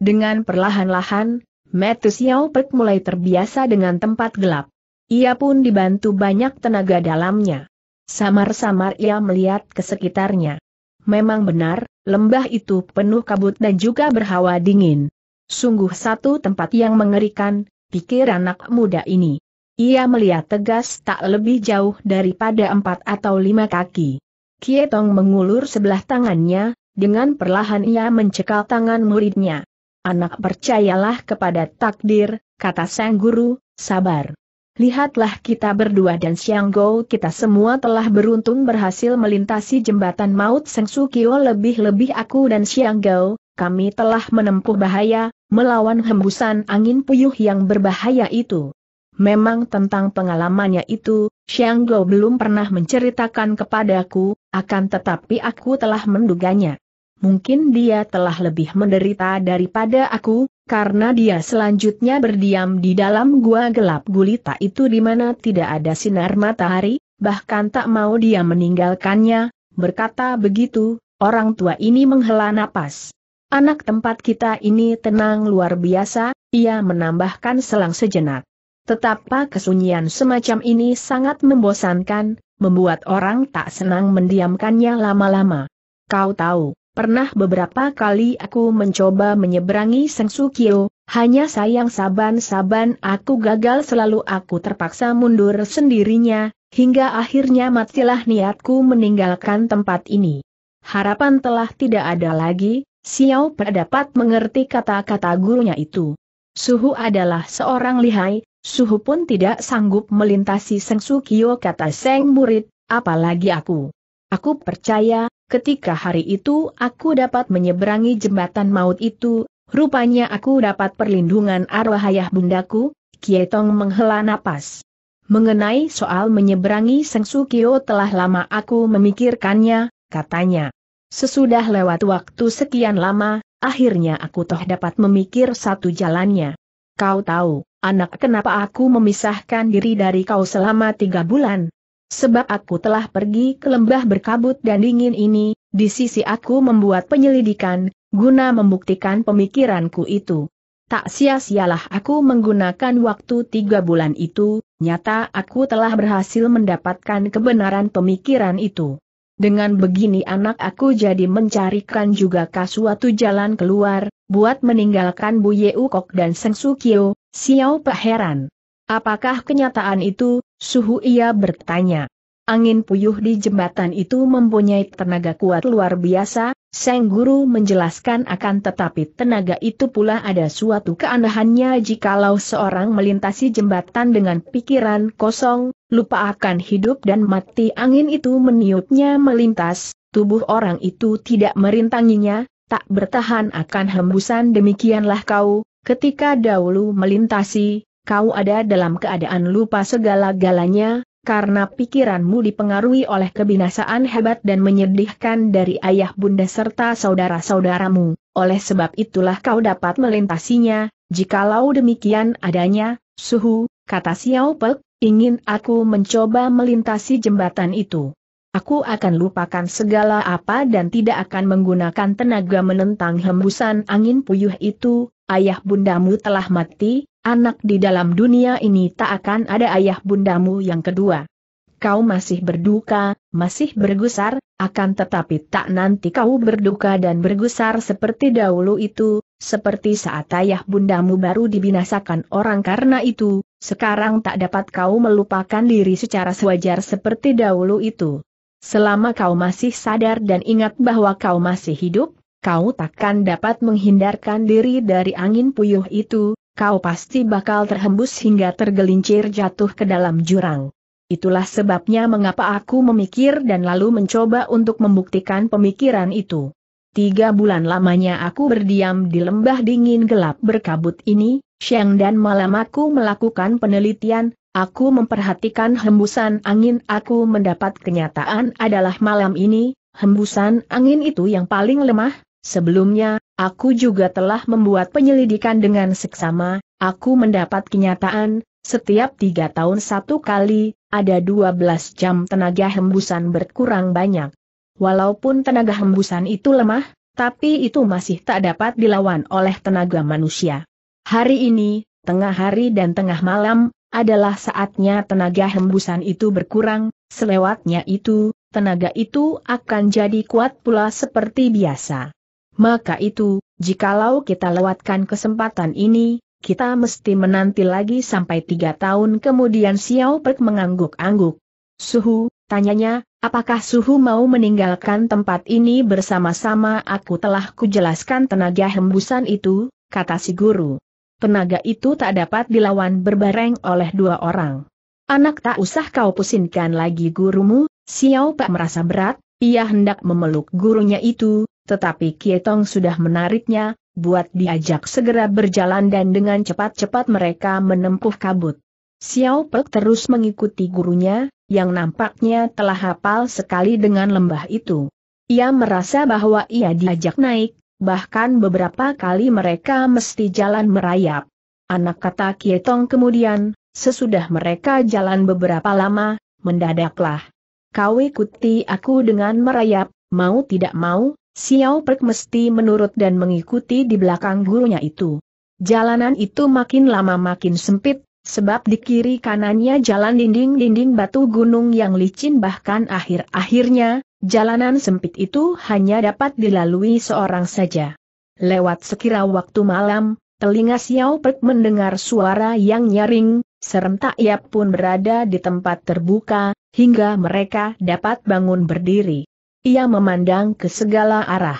Dengan perlahan-lahan, Metu Xiao Pek mulai terbiasa dengan tempat gelap. Ia pun dibantu banyak tenaga dalamnya. Samar-samar ia melihat ke sekitarnya. Memang benar, lembah itu penuh kabut dan juga berhawa dingin. Sungguh satu tempat yang mengerikan, pikir anak muda ini. Ia melihat tegas tak lebih jauh daripada empat atau lima kaki. Kietong mengulur sebelah tangannya, dengan perlahan ia mencekal tangan muridnya. Anak percayalah kepada takdir, kata sang guru, sabar. Lihatlah kita berdua dan Siang Go kita semua telah beruntung berhasil melintasi jembatan maut Seng Sukio lebih-lebih aku dan Siang Go, kami telah menempuh bahaya, melawan hembusan angin puyuh yang berbahaya itu. Memang tentang pengalamannya itu, Xiang Gou belum pernah menceritakan kepadaku, akan tetapi aku telah menduganya mungkin dia telah lebih menderita daripada aku, karena dia selanjutnya berdiam di dalam gua gelap gulita itu di mana tidak ada sinar matahari, bahkan tak mau dia meninggalkannya, berkata begitu, orang tua ini menghela napas. Anak tempat kita ini tenang luar biasa, ia menambahkan selang sejenak. Tetapa kesunyian semacam ini sangat membosankan, membuat orang tak senang mendiamkannya lama-lama. Kau tahu, Pernah beberapa kali aku mencoba menyeberangi Sengsukyo, hanya sayang saban-saban aku gagal selalu aku terpaksa mundur sendirinya, hingga akhirnya matilah niatku meninggalkan tempat ini. Harapan telah tidak ada lagi, Xiao Pe dapat mengerti kata-kata gurunya itu. Suhu adalah seorang lihai, Suhu pun tidak sanggup melintasi Seng Sukio kata Seng Murid, apalagi aku. Aku percaya, ketika hari itu aku dapat menyeberangi jembatan maut itu, rupanya aku dapat perlindungan arwah ayah bundaku, Kietong menghela napas. Mengenai soal menyeberangi Sukio telah lama aku memikirkannya, katanya. Sesudah lewat waktu sekian lama, akhirnya aku toh dapat memikir satu jalannya. Kau tahu, anak kenapa aku memisahkan diri dari kau selama tiga bulan? Sebab aku telah pergi ke lembah berkabut dan dingin ini, di sisi aku membuat penyelidikan, guna membuktikan pemikiranku itu. Tak sia-sialah aku menggunakan waktu tiga bulan itu, nyata aku telah berhasil mendapatkan kebenaran pemikiran itu. Dengan begini anak aku jadi mencarikan juga kasuatu jalan keluar, buat meninggalkan Bu Yeu dan Seng Su Kyo, Xiao Peheran. Apakah kenyataan itu, Suhu ia bertanya. Angin puyuh di jembatan itu mempunyai tenaga kuat luar biasa, Seng Guru menjelaskan akan tetapi tenaga itu pula ada suatu keanehannya jikalau seorang melintasi jembatan dengan pikiran kosong, lupa akan hidup dan mati angin itu meniupnya melintas, tubuh orang itu tidak merintanginya, tak bertahan akan hembusan demikianlah kau, ketika dahulu melintasi, kau ada dalam keadaan lupa segala-galanya, karena pikiranmu dipengaruhi oleh kebinasaan hebat dan menyedihkan dari ayah bunda serta saudara-saudaramu, oleh sebab itulah kau dapat melintasinya, jikalau demikian adanya, suhu, kata Xiao Pe, ingin aku mencoba melintasi jembatan itu. Aku akan lupakan segala apa dan tidak akan menggunakan tenaga menentang hembusan angin puyuh itu, ayah bundamu telah mati, anak di dalam dunia ini tak akan ada ayah bundamu yang kedua. Kau masih berduka, masih bergusar, akan tetapi tak nanti kau berduka dan bergusar seperti dahulu itu, seperti saat ayah bundamu baru dibinasakan orang karena itu, sekarang tak dapat kau melupakan diri secara sewajar seperti dahulu itu. Selama kau masih sadar dan ingat bahwa kau masih hidup, kau takkan dapat menghindarkan diri dari angin puyuh itu, kau pasti bakal terhembus hingga tergelincir jatuh ke dalam jurang. Itulah sebabnya mengapa aku memikir dan lalu mencoba untuk membuktikan pemikiran itu. Tiga bulan lamanya aku berdiam di lembah dingin gelap berkabut ini, siang dan malam aku melakukan penelitian, aku memperhatikan hembusan angin aku mendapat kenyataan adalah malam ini, hembusan angin itu yang paling lemah, sebelumnya, Aku juga telah membuat penyelidikan dengan seksama, aku mendapat kenyataan, setiap tiga tahun satu kali, ada 12 jam tenaga hembusan berkurang banyak. Walaupun tenaga hembusan itu lemah, tapi itu masih tak dapat dilawan oleh tenaga manusia. Hari ini, tengah hari dan tengah malam, adalah saatnya tenaga hembusan itu berkurang, selewatnya itu, tenaga itu akan jadi kuat pula seperti biasa. Maka itu, jikalau kita lewatkan kesempatan ini, kita mesti menanti lagi sampai tiga tahun kemudian Xiao Pek mengangguk-angguk. Suhu, tanyanya, apakah Suhu mau meninggalkan tempat ini bersama-sama aku telah kujelaskan tenaga hembusan itu, kata si guru. Tenaga itu tak dapat dilawan berbareng oleh dua orang. Anak tak usah kau pusingkan lagi gurumu, Xiao Pek merasa berat, ia hendak memeluk gurunya itu, tetapi Kietong sudah menariknya, buat diajak segera berjalan dan dengan cepat-cepat mereka menempuh kabut. Xiao Pek terus mengikuti gurunya, yang nampaknya telah hafal sekali dengan lembah itu. Ia merasa bahwa ia diajak naik, bahkan beberapa kali mereka mesti jalan merayap. Anak kata Kietong kemudian, sesudah mereka jalan beberapa lama, mendadaklah. Kau ikuti aku dengan merayap, mau tidak mau, Xiao Perk mesti menurut dan mengikuti di belakang gurunya itu. Jalanan itu makin lama makin sempit, sebab di kiri kanannya jalan dinding-dinding batu gunung yang licin bahkan akhir-akhirnya, jalanan sempit itu hanya dapat dilalui seorang saja. Lewat sekira waktu malam, telinga Xiao Perk mendengar suara yang nyaring, serentak ia pun berada di tempat terbuka, hingga mereka dapat bangun berdiri. Ia memandang ke segala arah.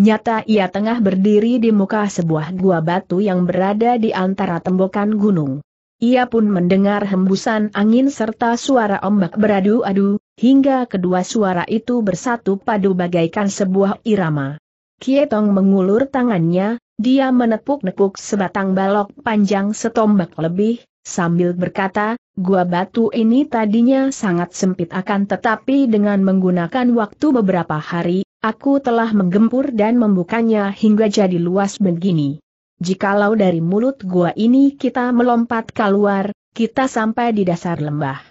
Nyata ia tengah berdiri di muka sebuah gua batu yang berada di antara tembokan gunung. Ia pun mendengar hembusan angin serta suara ombak beradu-adu, hingga kedua suara itu bersatu padu bagaikan sebuah irama. Kietong mengulur tangannya, dia menepuk-nepuk sebatang balok panjang setombak lebih, sambil berkata, gua batu ini tadinya sangat sempit akan tetapi dengan menggunakan waktu beberapa hari, aku telah menggempur dan membukanya hingga jadi luas begini. Jikalau dari mulut gua ini kita melompat keluar, kita sampai di dasar lembah.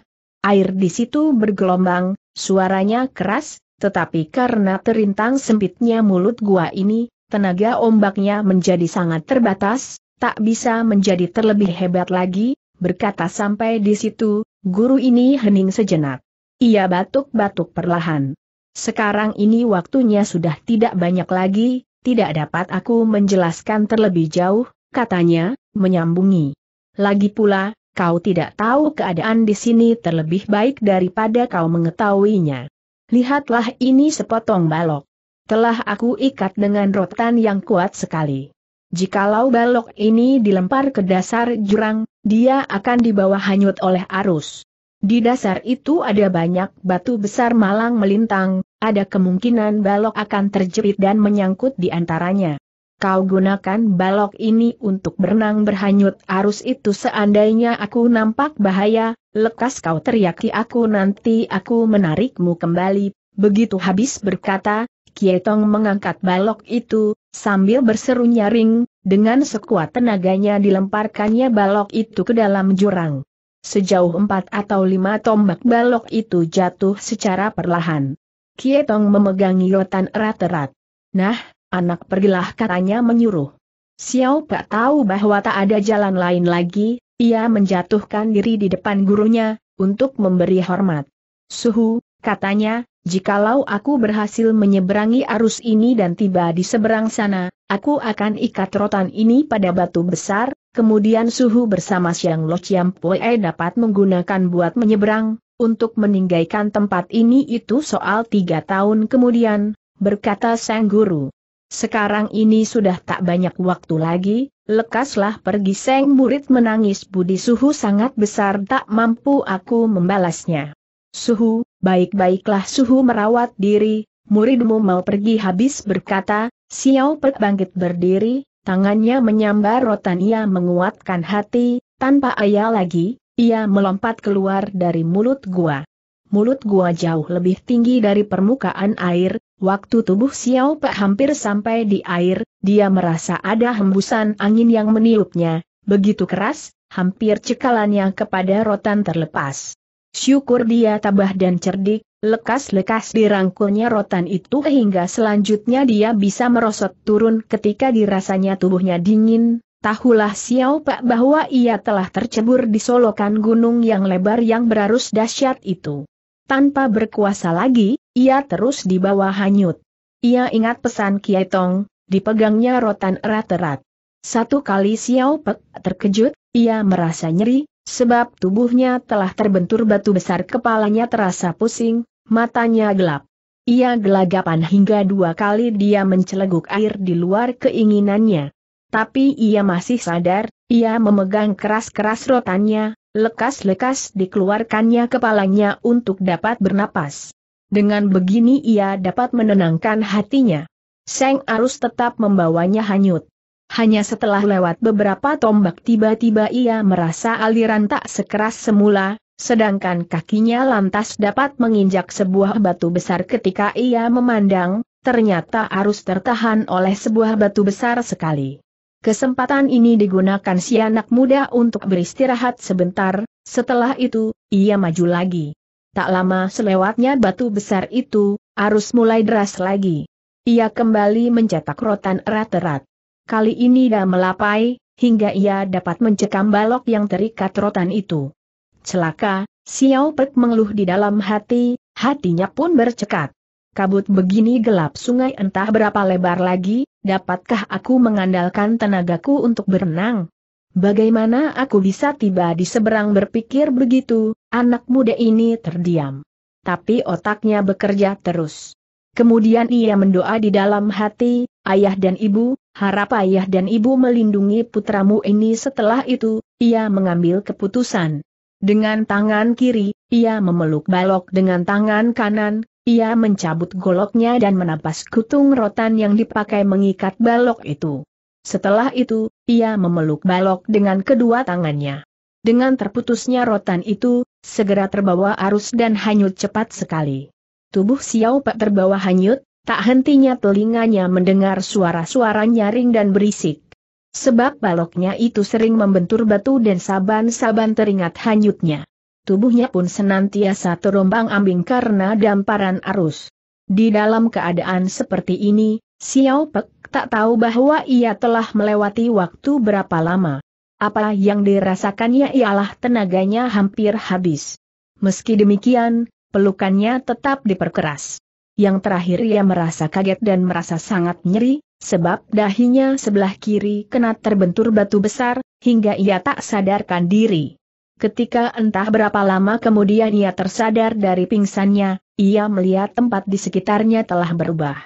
Air di situ bergelombang, suaranya keras, tetapi karena terintang sempitnya mulut gua ini, tenaga ombaknya menjadi sangat terbatas, tak bisa menjadi terlebih hebat lagi, Berkata sampai di situ, guru ini hening sejenak. Ia batuk-batuk perlahan. Sekarang ini waktunya sudah tidak banyak lagi, tidak dapat aku menjelaskan terlebih jauh, katanya, menyambungi. Lagi pula, kau tidak tahu keadaan di sini terlebih baik daripada kau mengetahuinya. Lihatlah ini sepotong balok. Telah aku ikat dengan rotan yang kuat sekali. Jikalau balok ini dilempar ke dasar jurang, dia akan dibawa hanyut oleh arus. Di dasar itu ada banyak batu besar malang melintang, ada kemungkinan balok akan terjepit dan menyangkut di antaranya. Kau gunakan balok ini untuk berenang berhanyut arus itu seandainya aku nampak bahaya, lekas kau teriaki aku nanti aku menarikmu kembali. Begitu habis berkata, Kietong mengangkat balok itu, Sambil berseru nyaring, dengan sekuat tenaganya dilemparkannya balok itu ke dalam jurang. Sejauh empat atau lima tombak balok itu jatuh secara perlahan. Kietong memegangi rotan erat-erat. Nah, anak pergilah katanya menyuruh. Xiao Pak tahu bahwa tak ada jalan lain lagi, ia menjatuhkan diri di depan gurunya, untuk memberi hormat. Suhu, katanya, Jikalau aku berhasil menyeberangi arus ini dan tiba di seberang sana, aku akan ikat rotan ini pada batu besar, kemudian suhu bersama Siang Lo Chiam Poe dapat menggunakan buat menyeberang, untuk meninggalkan tempat ini itu soal tiga tahun kemudian, berkata Sang Guru. Sekarang ini sudah tak banyak waktu lagi, lekaslah pergi Sang Murid menangis budi suhu sangat besar tak mampu aku membalasnya. Suhu, baik-baiklah Suhu merawat diri, muridmu mau pergi habis berkata, Xiao Pek bangkit berdiri, tangannya menyambar rotan ia menguatkan hati, tanpa ayah lagi, ia melompat keluar dari mulut gua. Mulut gua jauh lebih tinggi dari permukaan air, waktu tubuh Xiao Pek hampir sampai di air, dia merasa ada hembusan angin yang meniupnya, begitu keras, hampir cekalannya kepada rotan terlepas. Syukur dia tabah dan cerdik, lekas-lekas dirangkulnya rotan itu hingga selanjutnya dia bisa merosot turun ketika dirasanya tubuhnya dingin, Tahulah Xiao Pak bahwa ia telah tercebur di solokan gunung yang lebar yang berarus dahsyat itu. Tanpa berkuasa lagi, ia terus dibawa hanyut. Ia ingat pesan Kiai Tong, dipegangnya rotan erat-erat. Satu kali Xiao Pak terkejut, ia merasa nyeri, Sebab tubuhnya telah terbentur batu besar kepalanya terasa pusing, matanya gelap. Ia gelagapan hingga dua kali dia menceleguk air di luar keinginannya. Tapi ia masih sadar, ia memegang keras-keras rotannya, lekas-lekas dikeluarkannya kepalanya untuk dapat bernapas. Dengan begini ia dapat menenangkan hatinya. Seng arus tetap membawanya hanyut hanya setelah lewat beberapa tombak tiba-tiba ia merasa aliran tak sekeras semula, sedangkan kakinya lantas dapat menginjak sebuah batu besar ketika ia memandang, ternyata arus tertahan oleh sebuah batu besar sekali. Kesempatan ini digunakan si anak muda untuk beristirahat sebentar, setelah itu, ia maju lagi. Tak lama selewatnya batu besar itu, arus mulai deras lagi. Ia kembali mencetak rotan erat-erat kali ini dia melapai, hingga ia dapat mencekam balok yang terikat rotan itu. Celaka, Xiao Pek mengeluh di dalam hati, hatinya pun bercekat. Kabut begini gelap sungai entah berapa lebar lagi, dapatkah aku mengandalkan tenagaku untuk berenang? Bagaimana aku bisa tiba di seberang berpikir begitu, anak muda ini terdiam. Tapi otaknya bekerja terus. Kemudian ia mendoa di dalam hati, Ayah dan ibu, harap ayah dan ibu melindungi putramu ini setelah itu, ia mengambil keputusan. Dengan tangan kiri, ia memeluk balok dengan tangan kanan, ia mencabut goloknya dan menapas kutung rotan yang dipakai mengikat balok itu. Setelah itu, ia memeluk balok dengan kedua tangannya. Dengan terputusnya rotan itu, segera terbawa arus dan hanyut cepat sekali. Tubuh Xiao Pak terbawa hanyut, Tak hentinya telinganya mendengar suara-suara nyaring dan berisik. Sebab baloknya itu sering membentur batu dan saban-saban teringat hanyutnya. Tubuhnya pun senantiasa terombang ambing karena damparan arus. Di dalam keadaan seperti ini, Xiao Pek tak tahu bahwa ia telah melewati waktu berapa lama. Apa yang dirasakannya ialah tenaganya hampir habis. Meski demikian, pelukannya tetap diperkeras. Yang terakhir ia merasa kaget dan merasa sangat nyeri, sebab dahinya sebelah kiri kena terbentur batu besar, hingga ia tak sadarkan diri. Ketika entah berapa lama kemudian ia tersadar dari pingsannya, ia melihat tempat di sekitarnya telah berubah.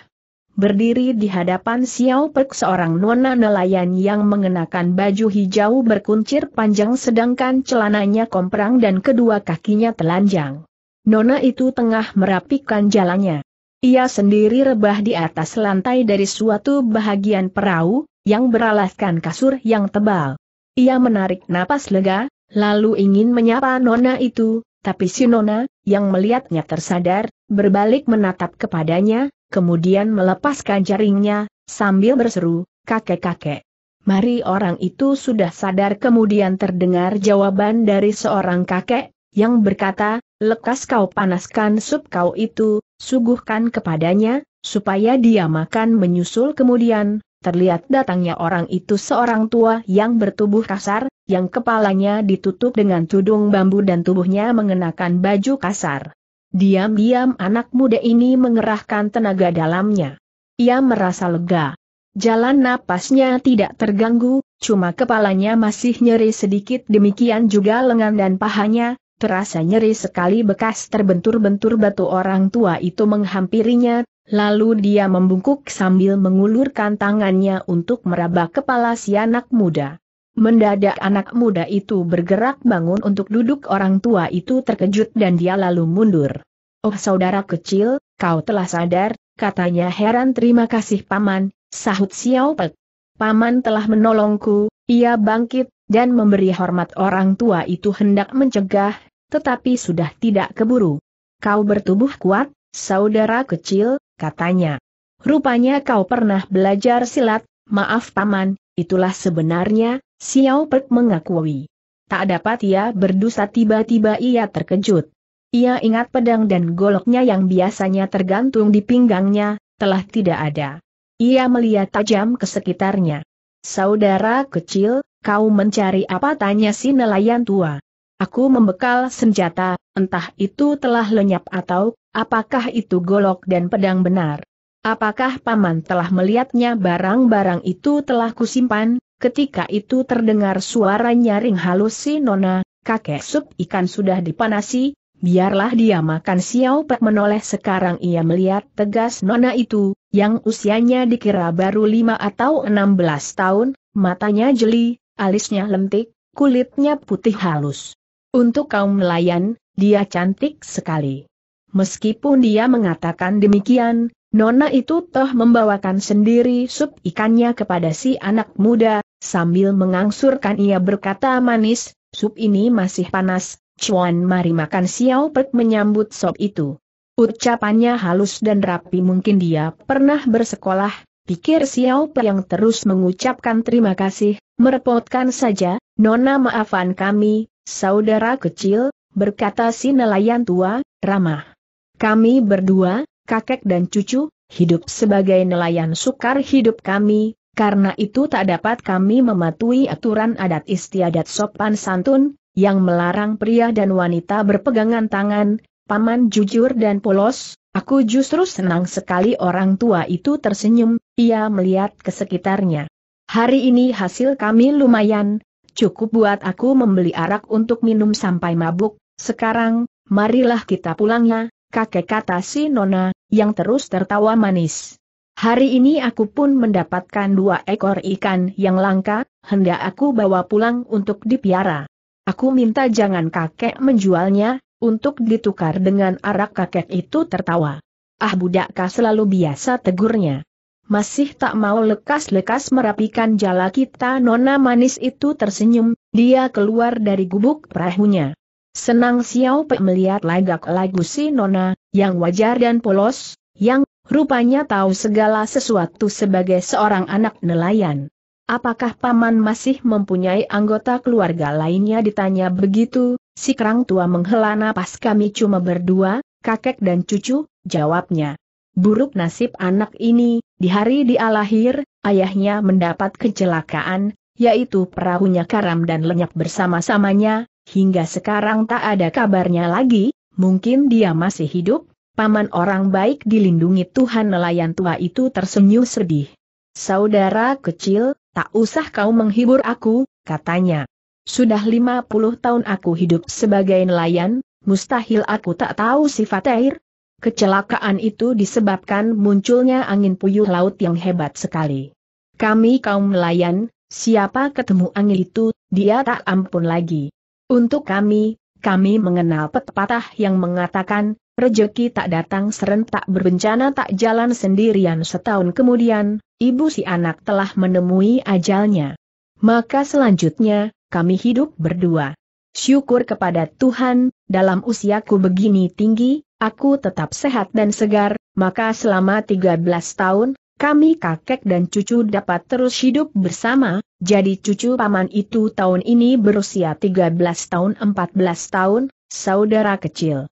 Berdiri di hadapan Xiao Pek seorang nona nelayan yang mengenakan baju hijau berkuncir panjang sedangkan celananya komprang dan kedua kakinya telanjang. Nona itu tengah merapikan jalannya. Ia sendiri rebah di atas lantai dari suatu bahagian perahu, yang beralaskan kasur yang tebal. Ia menarik napas lega, lalu ingin menyapa Nona itu, tapi si Nona, yang melihatnya tersadar, berbalik menatap kepadanya, kemudian melepaskan jaringnya, sambil berseru, kakek-kakek. Mari orang itu sudah sadar kemudian terdengar jawaban dari seorang kakek, yang berkata, lekas kau panaskan sup kau itu, suguhkan kepadanya, supaya dia makan menyusul kemudian, terlihat datangnya orang itu seorang tua yang bertubuh kasar, yang kepalanya ditutup dengan tudung bambu dan tubuhnya mengenakan baju kasar. Diam-diam anak muda ini mengerahkan tenaga dalamnya. Ia merasa lega. Jalan napasnya tidak terganggu, cuma kepalanya masih nyeri sedikit demikian juga lengan dan pahanya, terasa nyeri sekali bekas terbentur-bentur batu orang tua itu menghampirinya, lalu dia membungkuk sambil mengulurkan tangannya untuk meraba kepala si anak muda. Mendadak anak muda itu bergerak bangun untuk duduk orang tua itu terkejut dan dia lalu mundur. Oh saudara kecil, kau telah sadar, katanya heran terima kasih paman, sahut Xiao Pek. Paman telah menolongku, ia bangkit, dan memberi hormat orang tua itu hendak mencegah, tetapi sudah tidak keburu. Kau bertubuh kuat, saudara kecil, katanya. Rupanya kau pernah belajar silat, maaf paman, itulah sebenarnya, Xiao Pek mengakui. Tak dapat ia berdosa tiba-tiba ia terkejut. Ia ingat pedang dan goloknya yang biasanya tergantung di pinggangnya, telah tidak ada. Ia melihat tajam ke sekitarnya. Saudara kecil, kau mencari apa tanya si nelayan tua. Aku membekal senjata, entah itu telah lenyap atau, apakah itu golok dan pedang benar. Apakah paman telah melihatnya barang-barang itu telah kusimpan, ketika itu terdengar suara nyaring halus si Nona, kakek sup ikan sudah dipanasi, biarlah dia makan siau pek menoleh sekarang ia melihat tegas Nona itu, yang usianya dikira baru lima atau enam belas tahun, matanya jeli, alisnya lentik, kulitnya putih halus. Untuk kaum nelayan, dia cantik sekali. Meskipun dia mengatakan demikian, Nona itu toh membawakan sendiri sup ikannya kepada si anak muda, sambil mengangsurkan ia berkata manis, sup ini masih panas, cuan mari makan siau Pek menyambut sop itu. Ucapannya halus dan rapi mungkin dia pernah bersekolah, pikir siau Pek yang terus mengucapkan terima kasih, merepotkan saja, Nona maafan kami, Saudara kecil, berkata si nelayan tua, ramah. Kami berdua, kakek dan cucu, hidup sebagai nelayan sukar hidup kami, karena itu tak dapat kami mematuhi aturan adat istiadat sopan santun, yang melarang pria dan wanita berpegangan tangan, paman jujur dan polos, aku justru senang sekali orang tua itu tersenyum, ia melihat ke sekitarnya. Hari ini hasil kami lumayan, Cukup buat aku membeli arak untuk minum sampai mabuk, sekarang, marilah kita pulangnya, kakek kata si Nona, yang terus tertawa manis. Hari ini aku pun mendapatkan dua ekor ikan yang langka, hendak aku bawa pulang untuk dipiara. Aku minta jangan kakek menjualnya, untuk ditukar dengan arak kakek itu tertawa. Ah budak kah selalu biasa tegurnya masih tak mau lekas-lekas merapikan jala kita nona manis itu tersenyum, dia keluar dari gubuk perahunya. Senang Xiao Pe melihat lagak lagu si nona, yang wajar dan polos, yang rupanya tahu segala sesuatu sebagai seorang anak nelayan. Apakah paman masih mempunyai anggota keluarga lainnya ditanya begitu, si kerang tua menghela napas kami cuma berdua, kakek dan cucu, jawabnya. Buruk nasib anak ini, di hari dia lahir, ayahnya mendapat kecelakaan, yaitu perahunya karam dan lenyap bersama-samanya, hingga sekarang tak ada kabarnya lagi, mungkin dia masih hidup, paman orang baik dilindungi Tuhan nelayan tua itu tersenyum sedih. Saudara kecil, tak usah kau menghibur aku, katanya. Sudah lima puluh tahun aku hidup sebagai nelayan, mustahil aku tak tahu sifat air, Kecelakaan itu disebabkan munculnya angin puyuh laut yang hebat sekali. Kami kaum nelayan, siapa ketemu angin itu, dia tak ampun lagi. Untuk kami, kami mengenal pepatah yang mengatakan, rejeki tak datang serentak berbencana tak jalan sendirian setahun kemudian, ibu si anak telah menemui ajalnya. Maka selanjutnya, kami hidup berdua. Syukur kepada Tuhan, dalam usiaku begini tinggi, aku tetap sehat dan segar, maka selama 13 tahun, kami kakek dan cucu dapat terus hidup bersama, jadi cucu paman itu tahun ini berusia 13 tahun 14 tahun, saudara kecil.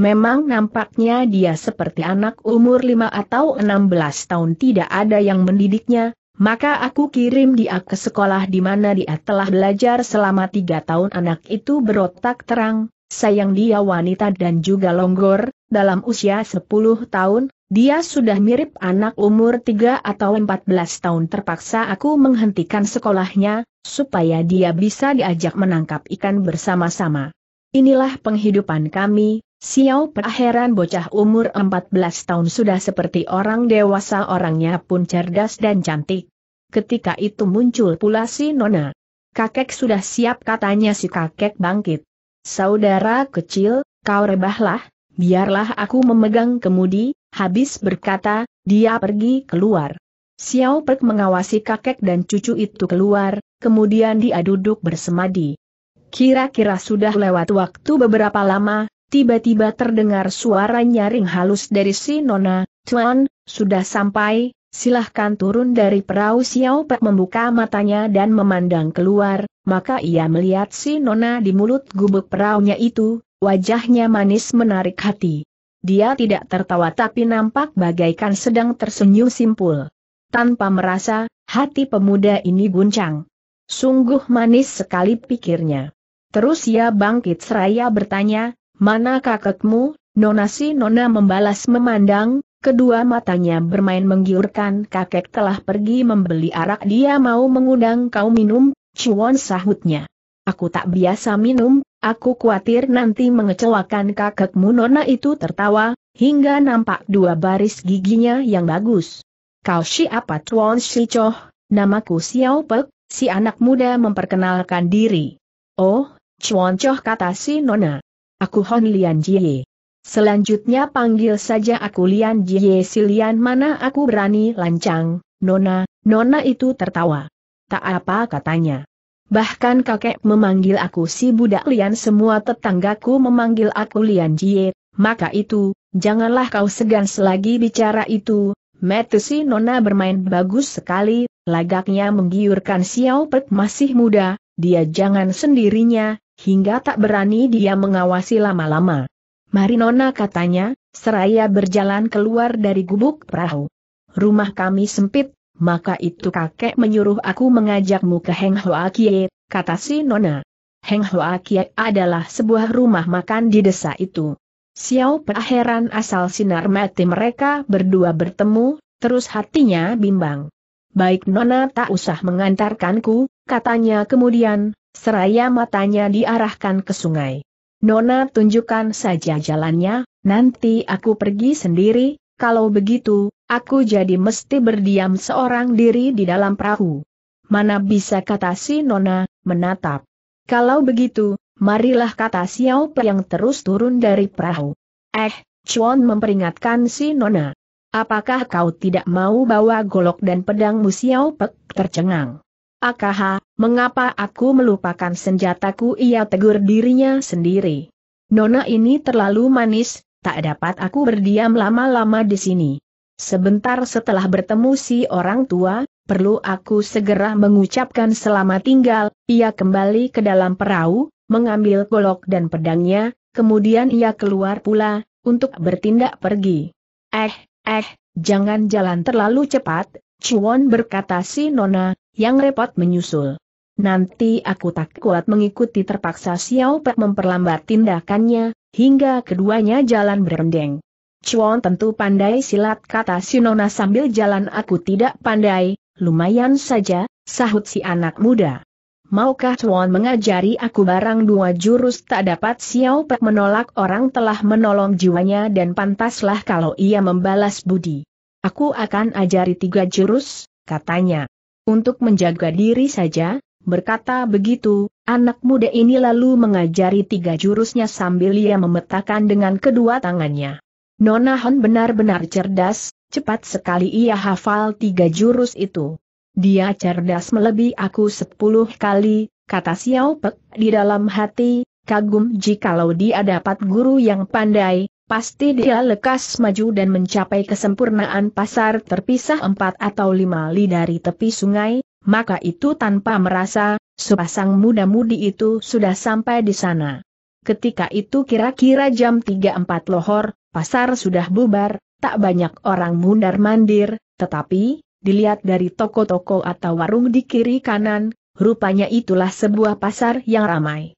Memang nampaknya dia seperti anak umur 5 atau 16 tahun tidak ada yang mendidiknya, maka aku kirim dia ke sekolah di mana dia telah belajar selama tiga tahun anak itu berotak terang, sayang dia wanita dan juga longgor, dalam usia 10 tahun, dia sudah mirip anak umur 3 atau 14 tahun terpaksa aku menghentikan sekolahnya, supaya dia bisa diajak menangkap ikan bersama-sama. Inilah penghidupan kami, Xiao heran bocah umur 14 tahun sudah seperti orang dewasa orangnya pun cerdas dan cantik. Ketika itu muncul pula si Nona. Kakek sudah siap katanya si kakek bangkit. Saudara kecil, kau rebahlah, biarlah aku memegang kemudi, habis berkata, dia pergi keluar. Xiao Pek mengawasi kakek dan cucu itu keluar, kemudian dia duduk bersemadi. Kira-kira sudah lewat waktu beberapa lama, tiba-tiba terdengar suara nyaring halus dari si Nona, Tuan, sudah sampai, silahkan turun dari perahu Xiao Pek membuka matanya dan memandang keluar, maka ia melihat si Nona di mulut gubuk peraunya itu, wajahnya manis menarik hati. Dia tidak tertawa tapi nampak bagaikan sedang tersenyum simpul. Tanpa merasa, hati pemuda ini guncang. Sungguh manis sekali pikirnya. Terus ia bangkit seraya bertanya, mana kakekmu, Nona si Nona membalas memandang, kedua matanya bermain menggiurkan kakek telah pergi membeli arak dia mau mengundang kau minum, Cuan sahutnya. Aku tak biasa minum, aku khawatir nanti mengecewakan kakekmu Nona itu tertawa, hingga nampak dua baris giginya yang bagus. Kau siapa Tuan Si Choh, namaku Xiao Pek, si anak muda memperkenalkan diri. Oh, Chuan Choh kata si Nona. Aku Hon Lian Jie. Selanjutnya panggil saja aku Lian Jie si Lian mana aku berani lancang, Nona, Nona itu tertawa. Tak apa katanya. Bahkan kakek memanggil aku si budak Lian semua tetanggaku memanggil aku Lian Jie, maka itu, janganlah kau segan selagi bicara itu, Metusi Nona bermain bagus sekali, lagaknya menggiurkan Xiao Pek masih muda, dia jangan sendirinya, hingga tak berani dia mengawasi lama-lama. Mari Nona katanya, seraya berjalan keluar dari gubuk perahu. Rumah kami sempit, maka itu kakek menyuruh aku mengajakmu ke Heng Hoa Kie, kata si Nona. Heng Hoa Kie adalah sebuah rumah makan di desa itu. Xiao Pea heran asal sinar mati mereka berdua bertemu, terus hatinya bimbang. Baik Nona tak usah mengantarkanku, katanya kemudian, seraya matanya diarahkan ke sungai. Nona tunjukkan saja jalannya, nanti aku pergi sendiri, kalau begitu, Aku jadi mesti berdiam seorang diri di dalam perahu. Mana bisa kata si Nona, menatap. Kalau begitu, marilah kata Xiao Pe yang terus turun dari perahu. Eh, Chuan memperingatkan si Nona. Apakah kau tidak mau bawa golok dan pedangmu Xiao Pek tercengang? Akaha, mengapa aku melupakan senjataku ia tegur dirinya sendiri. Nona ini terlalu manis, tak dapat aku berdiam lama-lama di sini. Sebentar setelah bertemu si orang tua, perlu aku segera mengucapkan selamat tinggal, ia kembali ke dalam perahu, mengambil golok dan pedangnya, kemudian ia keluar pula, untuk bertindak pergi. Eh, eh, jangan jalan terlalu cepat, Chuan berkata si Nona, yang repot menyusul. Nanti aku tak kuat mengikuti terpaksa Xiao Pei memperlambat tindakannya, hingga keduanya jalan berendeng. Cuan tentu pandai silat kata Sinona sambil jalan aku tidak pandai, lumayan saja, sahut si anak muda. Maukah Cuan mengajari aku barang dua jurus tak dapat Xiao Pek menolak orang telah menolong jiwanya dan pantaslah kalau ia membalas budi. Aku akan ajari tiga jurus, katanya. Untuk menjaga diri saja, berkata begitu, anak muda ini lalu mengajari tiga jurusnya sambil ia memetakan dengan kedua tangannya. Nona Hon benar-benar cerdas, cepat sekali ia hafal tiga jurus itu. Dia cerdas melebihi aku sepuluh kali, kata Xiao Pek di dalam hati, kagum jikalau dia dapat guru yang pandai, pasti dia lekas maju dan mencapai kesempurnaan pasar terpisah empat atau lima li dari tepi sungai, maka itu tanpa merasa, sepasang muda-mudi itu sudah sampai di sana. Ketika itu kira-kira jam 3.4 lohor, pasar sudah bubar, tak banyak orang mundar-mandir, tetapi, dilihat dari toko-toko atau warung di kiri kanan, rupanya itulah sebuah pasar yang ramai.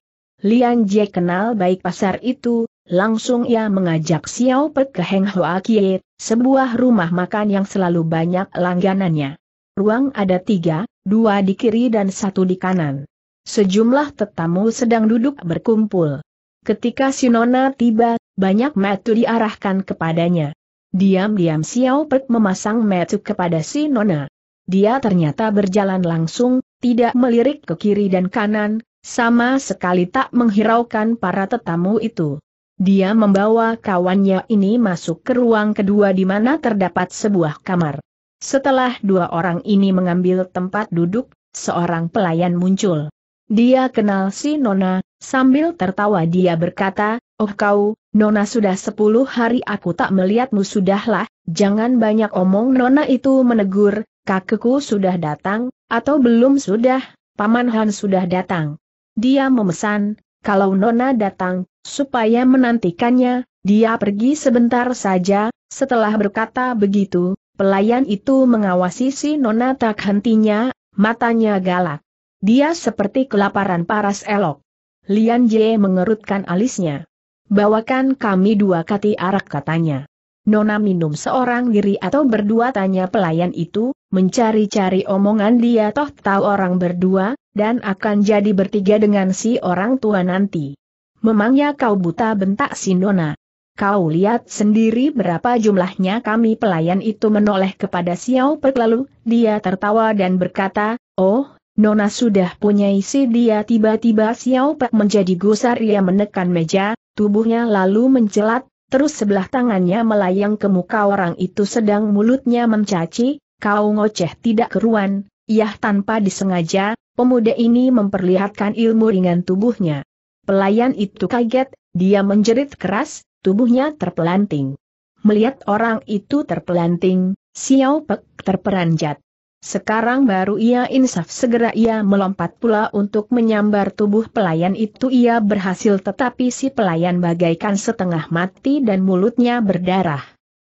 Lian Jie kenal baik pasar itu, langsung ia mengajak Xiao Pet ke Heng Hoa Kie, sebuah rumah makan yang selalu banyak langganannya. Ruang ada tiga, dua di kiri dan satu di kanan. Sejumlah tetamu sedang duduk berkumpul. Ketika Sinona tiba, banyak metu diarahkan kepadanya. Diam-diam Xiao Pek memasang metu kepada Sinona. Dia ternyata berjalan langsung, tidak melirik ke kiri dan kanan, sama sekali tak menghiraukan para tetamu itu. Dia membawa kawannya ini masuk ke ruang kedua di mana terdapat sebuah kamar. Setelah dua orang ini mengambil tempat duduk, seorang pelayan muncul. Dia kenal si Nona, sambil tertawa dia berkata, Oh kau, Nona sudah sepuluh hari aku tak melihatmu sudahlah, jangan banyak omong Nona itu menegur, kakekku sudah datang, atau belum sudah, Paman Han sudah datang. Dia memesan, kalau Nona datang, supaya menantikannya, dia pergi sebentar saja, setelah berkata begitu, pelayan itu mengawasi si Nona tak hentinya, matanya galak. Dia seperti kelaparan paras elok. Lian Jie mengerutkan alisnya. Bawakan kami dua kati arak katanya. Nona minum seorang diri atau berdua tanya pelayan itu, mencari-cari omongan dia toh tahu orang berdua, dan akan jadi bertiga dengan si orang tua nanti. Memangnya kau buta bentak si Nona. Kau lihat sendiri berapa jumlahnya kami pelayan itu menoleh kepada Xiao Pek lalu, dia tertawa dan berkata, Oh, Nona sudah punya isi dia tiba-tiba Xiao Pak menjadi gusar ia menekan meja, tubuhnya lalu mencelat, terus sebelah tangannya melayang ke muka orang itu sedang mulutnya mencaci, kau ngoceh tidak keruan, Yah tanpa disengaja, pemuda ini memperlihatkan ilmu ringan tubuhnya. Pelayan itu kaget, dia menjerit keras, tubuhnya terpelanting. Melihat orang itu terpelanting, Xiao Pak terperanjat. Sekarang baru ia insaf segera ia melompat pula untuk menyambar tubuh pelayan itu ia berhasil tetapi si pelayan bagaikan setengah mati dan mulutnya berdarah.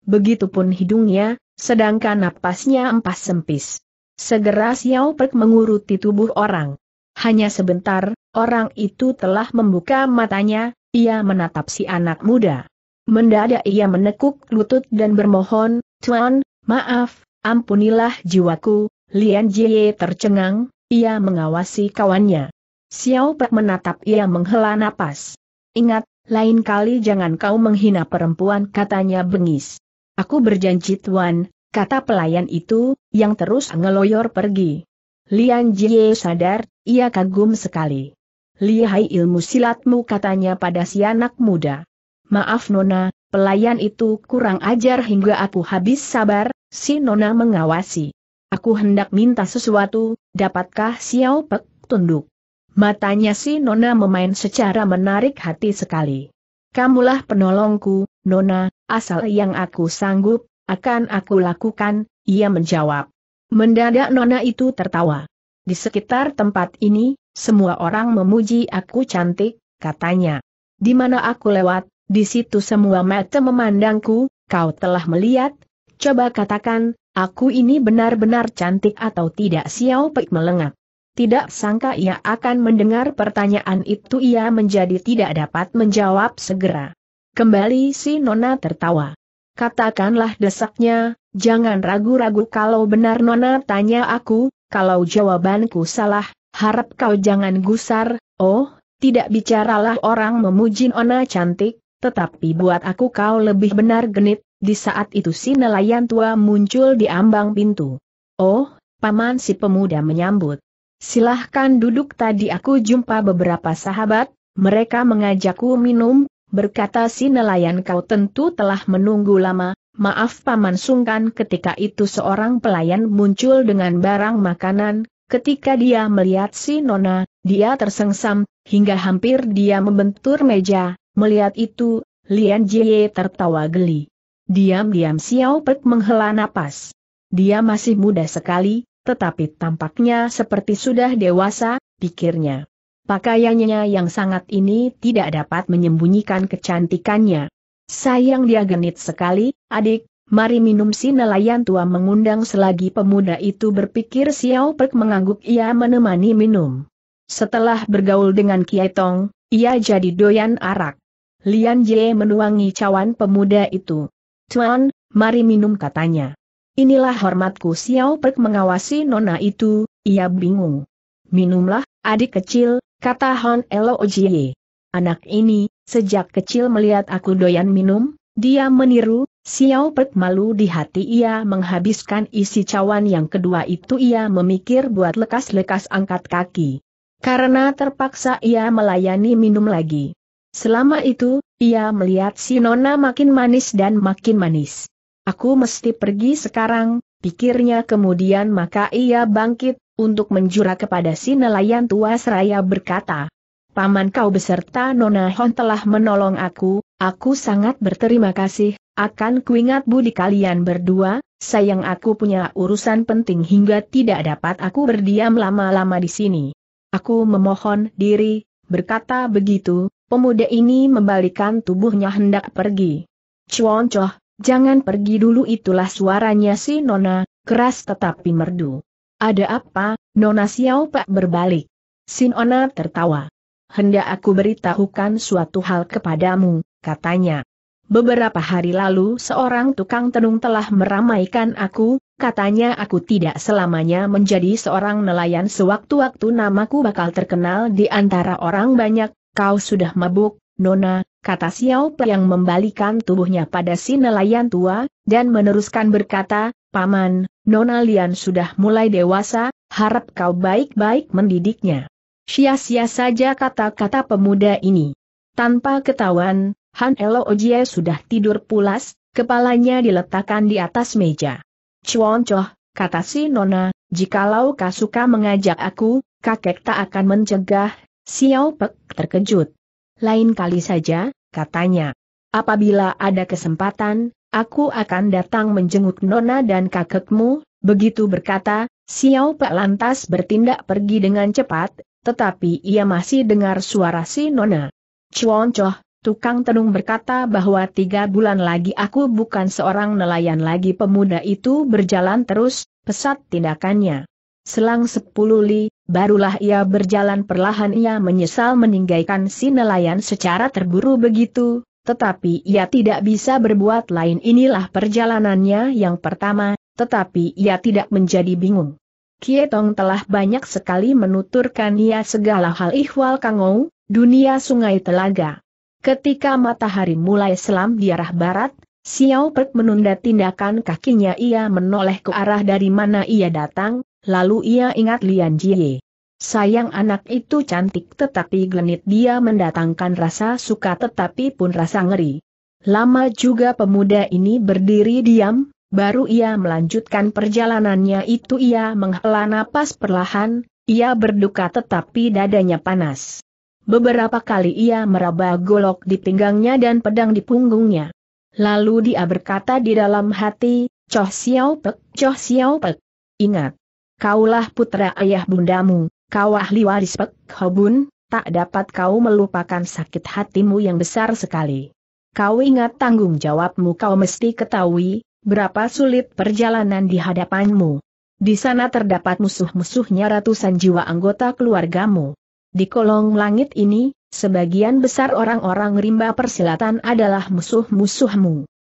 Begitupun hidungnya, sedangkan napasnya empas sempis. Segera Xiao Pek menguruti tubuh orang. Hanya sebentar, orang itu telah membuka matanya, ia menatap si anak muda. Mendadak ia menekuk lutut dan bermohon, Tuan, maaf, Ampunilah jiwaku, Lian Jie tercengang, ia mengawasi kawannya. Xiao Pak menatap ia menghela napas. Ingat, lain kali jangan kau menghina perempuan katanya bengis. Aku berjanji tuan, kata pelayan itu, yang terus ngeloyor pergi. Lian Jie sadar, ia kagum sekali. Lihai ilmu silatmu katanya pada si anak muda. Maaf Nona, pelayan itu kurang ajar hingga aku habis sabar, Si Nona mengawasi. Aku hendak minta sesuatu, dapatkah Xiao Pek tunduk? Matanya si Nona memain secara menarik hati sekali. Kamulah penolongku, Nona, asal yang aku sanggup, akan aku lakukan, ia menjawab. Mendadak Nona itu tertawa. Di sekitar tempat ini, semua orang memuji aku cantik, katanya. Di mana aku lewat, di situ semua mata memandangku, kau telah melihat, Coba katakan, aku ini benar-benar cantik atau tidak Xiao Pei melengak. Tidak sangka ia akan mendengar pertanyaan itu ia menjadi tidak dapat menjawab segera. Kembali si Nona tertawa. Katakanlah desaknya, jangan ragu-ragu kalau benar Nona tanya aku, kalau jawabanku salah, harap kau jangan gusar, oh, tidak bicaralah orang memuji Nona cantik, tetapi buat aku kau lebih benar genit, di saat itu si nelayan tua muncul di ambang pintu. Oh, paman si pemuda menyambut. Silahkan duduk tadi aku jumpa beberapa sahabat, mereka mengajakku minum, berkata si nelayan kau tentu telah menunggu lama, maaf paman sungkan ketika itu seorang pelayan muncul dengan barang makanan, ketika dia melihat si nona, dia tersengsam, hingga hampir dia membentur meja, melihat itu, Lian Jie tertawa geli. Diam-diam Xiao Pek menghela napas. Dia masih muda sekali, tetapi tampaknya seperti sudah dewasa, pikirnya. Pakaiannya yang sangat ini tidak dapat menyembunyikan kecantikannya. Sayang dia genit sekali, adik, mari minum si nelayan tua mengundang selagi pemuda itu berpikir Xiao Pek mengangguk ia menemani minum. Setelah bergaul dengan Kiai Tong, ia jadi doyan arak. Lian Jie menuangi cawan pemuda itu. Tuan, mari minum katanya. Inilah hormatku Xiao Pek mengawasi nona itu, ia bingung. Minumlah, adik kecil, kata Hon Elo Ojie. Anak ini, sejak kecil melihat aku doyan minum, dia meniru, Xiao Pek malu di hati ia menghabiskan isi cawan yang kedua itu ia memikir buat lekas-lekas angkat kaki. Karena terpaksa ia melayani minum lagi. Selama itu, ia melihat si Nona makin manis dan makin manis. Aku mesti pergi sekarang, pikirnya kemudian maka ia bangkit, untuk menjura kepada si nelayan tua seraya berkata. Paman kau beserta Nona Hon telah menolong aku, aku sangat berterima kasih, akan kuingat budi kalian berdua, sayang aku punya urusan penting hingga tidak dapat aku berdiam lama-lama di sini. Aku memohon diri, berkata begitu, Pemuda ini membalikan tubuhnya hendak pergi. Cuoncoh, jangan pergi dulu itulah suaranya si Nona, keras tetapi merdu. Ada apa, Nona Xiao Pak berbalik. Si Nona tertawa. Hendak aku beritahukan suatu hal kepadamu, katanya. Beberapa hari lalu seorang tukang tenung telah meramaikan aku, katanya aku tidak selamanya menjadi seorang nelayan sewaktu-waktu namaku bakal terkenal di antara orang banyak, Kau sudah mabuk, Nona, kata Xiao Pe yang membalikan tubuhnya pada si nelayan tua, dan meneruskan berkata, Paman, Nona Lian sudah mulai dewasa, harap kau baik-baik mendidiknya. Sia-sia saja kata-kata pemuda ini. Tanpa ketahuan, Han Elo Ojie sudah tidur pulas, kepalanya diletakkan di atas meja. Cuoncoh, kata si Nona, jikalau kau suka mengajak aku, kakek tak akan mencegah, Xiao Pek terkejut. Lain kali saja, katanya. Apabila ada kesempatan, aku akan datang menjenguk Nona dan kakekmu, begitu berkata, Xiao Pek lantas bertindak pergi dengan cepat, tetapi ia masih dengar suara si Nona. Chuan Choh, tukang tenung berkata bahwa tiga bulan lagi aku bukan seorang nelayan lagi pemuda itu berjalan terus, pesat tindakannya. Selang sepuluh li, Barulah ia berjalan perlahan ia menyesal meninggalkan si nelayan secara terburu begitu, tetapi ia tidak bisa berbuat lain inilah perjalanannya yang pertama, tetapi ia tidak menjadi bingung. Kietong telah banyak sekali menuturkan ia segala hal ihwal kangou, dunia sungai telaga. Ketika matahari mulai selam di arah barat, Xiao Pek menunda tindakan kakinya ia menoleh ke arah dari mana ia datang, Lalu ia ingat Lian Jie. Sayang anak itu cantik tetapi genit dia mendatangkan rasa suka tetapi pun rasa ngeri. Lama juga pemuda ini berdiri diam, baru ia melanjutkan perjalanannya itu ia menghela napas perlahan, ia berduka tetapi dadanya panas. Beberapa kali ia meraba golok di pinggangnya dan pedang di punggungnya. Lalu dia berkata di dalam hati, Choh Siau Pek, Choh Siau Pek. Ingat, kaulah putra ayah bundamu, kau ahli waris Pek Hobun, tak dapat kau melupakan sakit hatimu yang besar sekali. Kau ingat tanggung jawabmu kau mesti ketahui, berapa sulit perjalanan di hadapanmu. Di sana terdapat musuh-musuhnya ratusan jiwa anggota keluargamu. Di kolong langit ini, sebagian besar orang-orang rimba persilatan adalah musuh-musuhmu.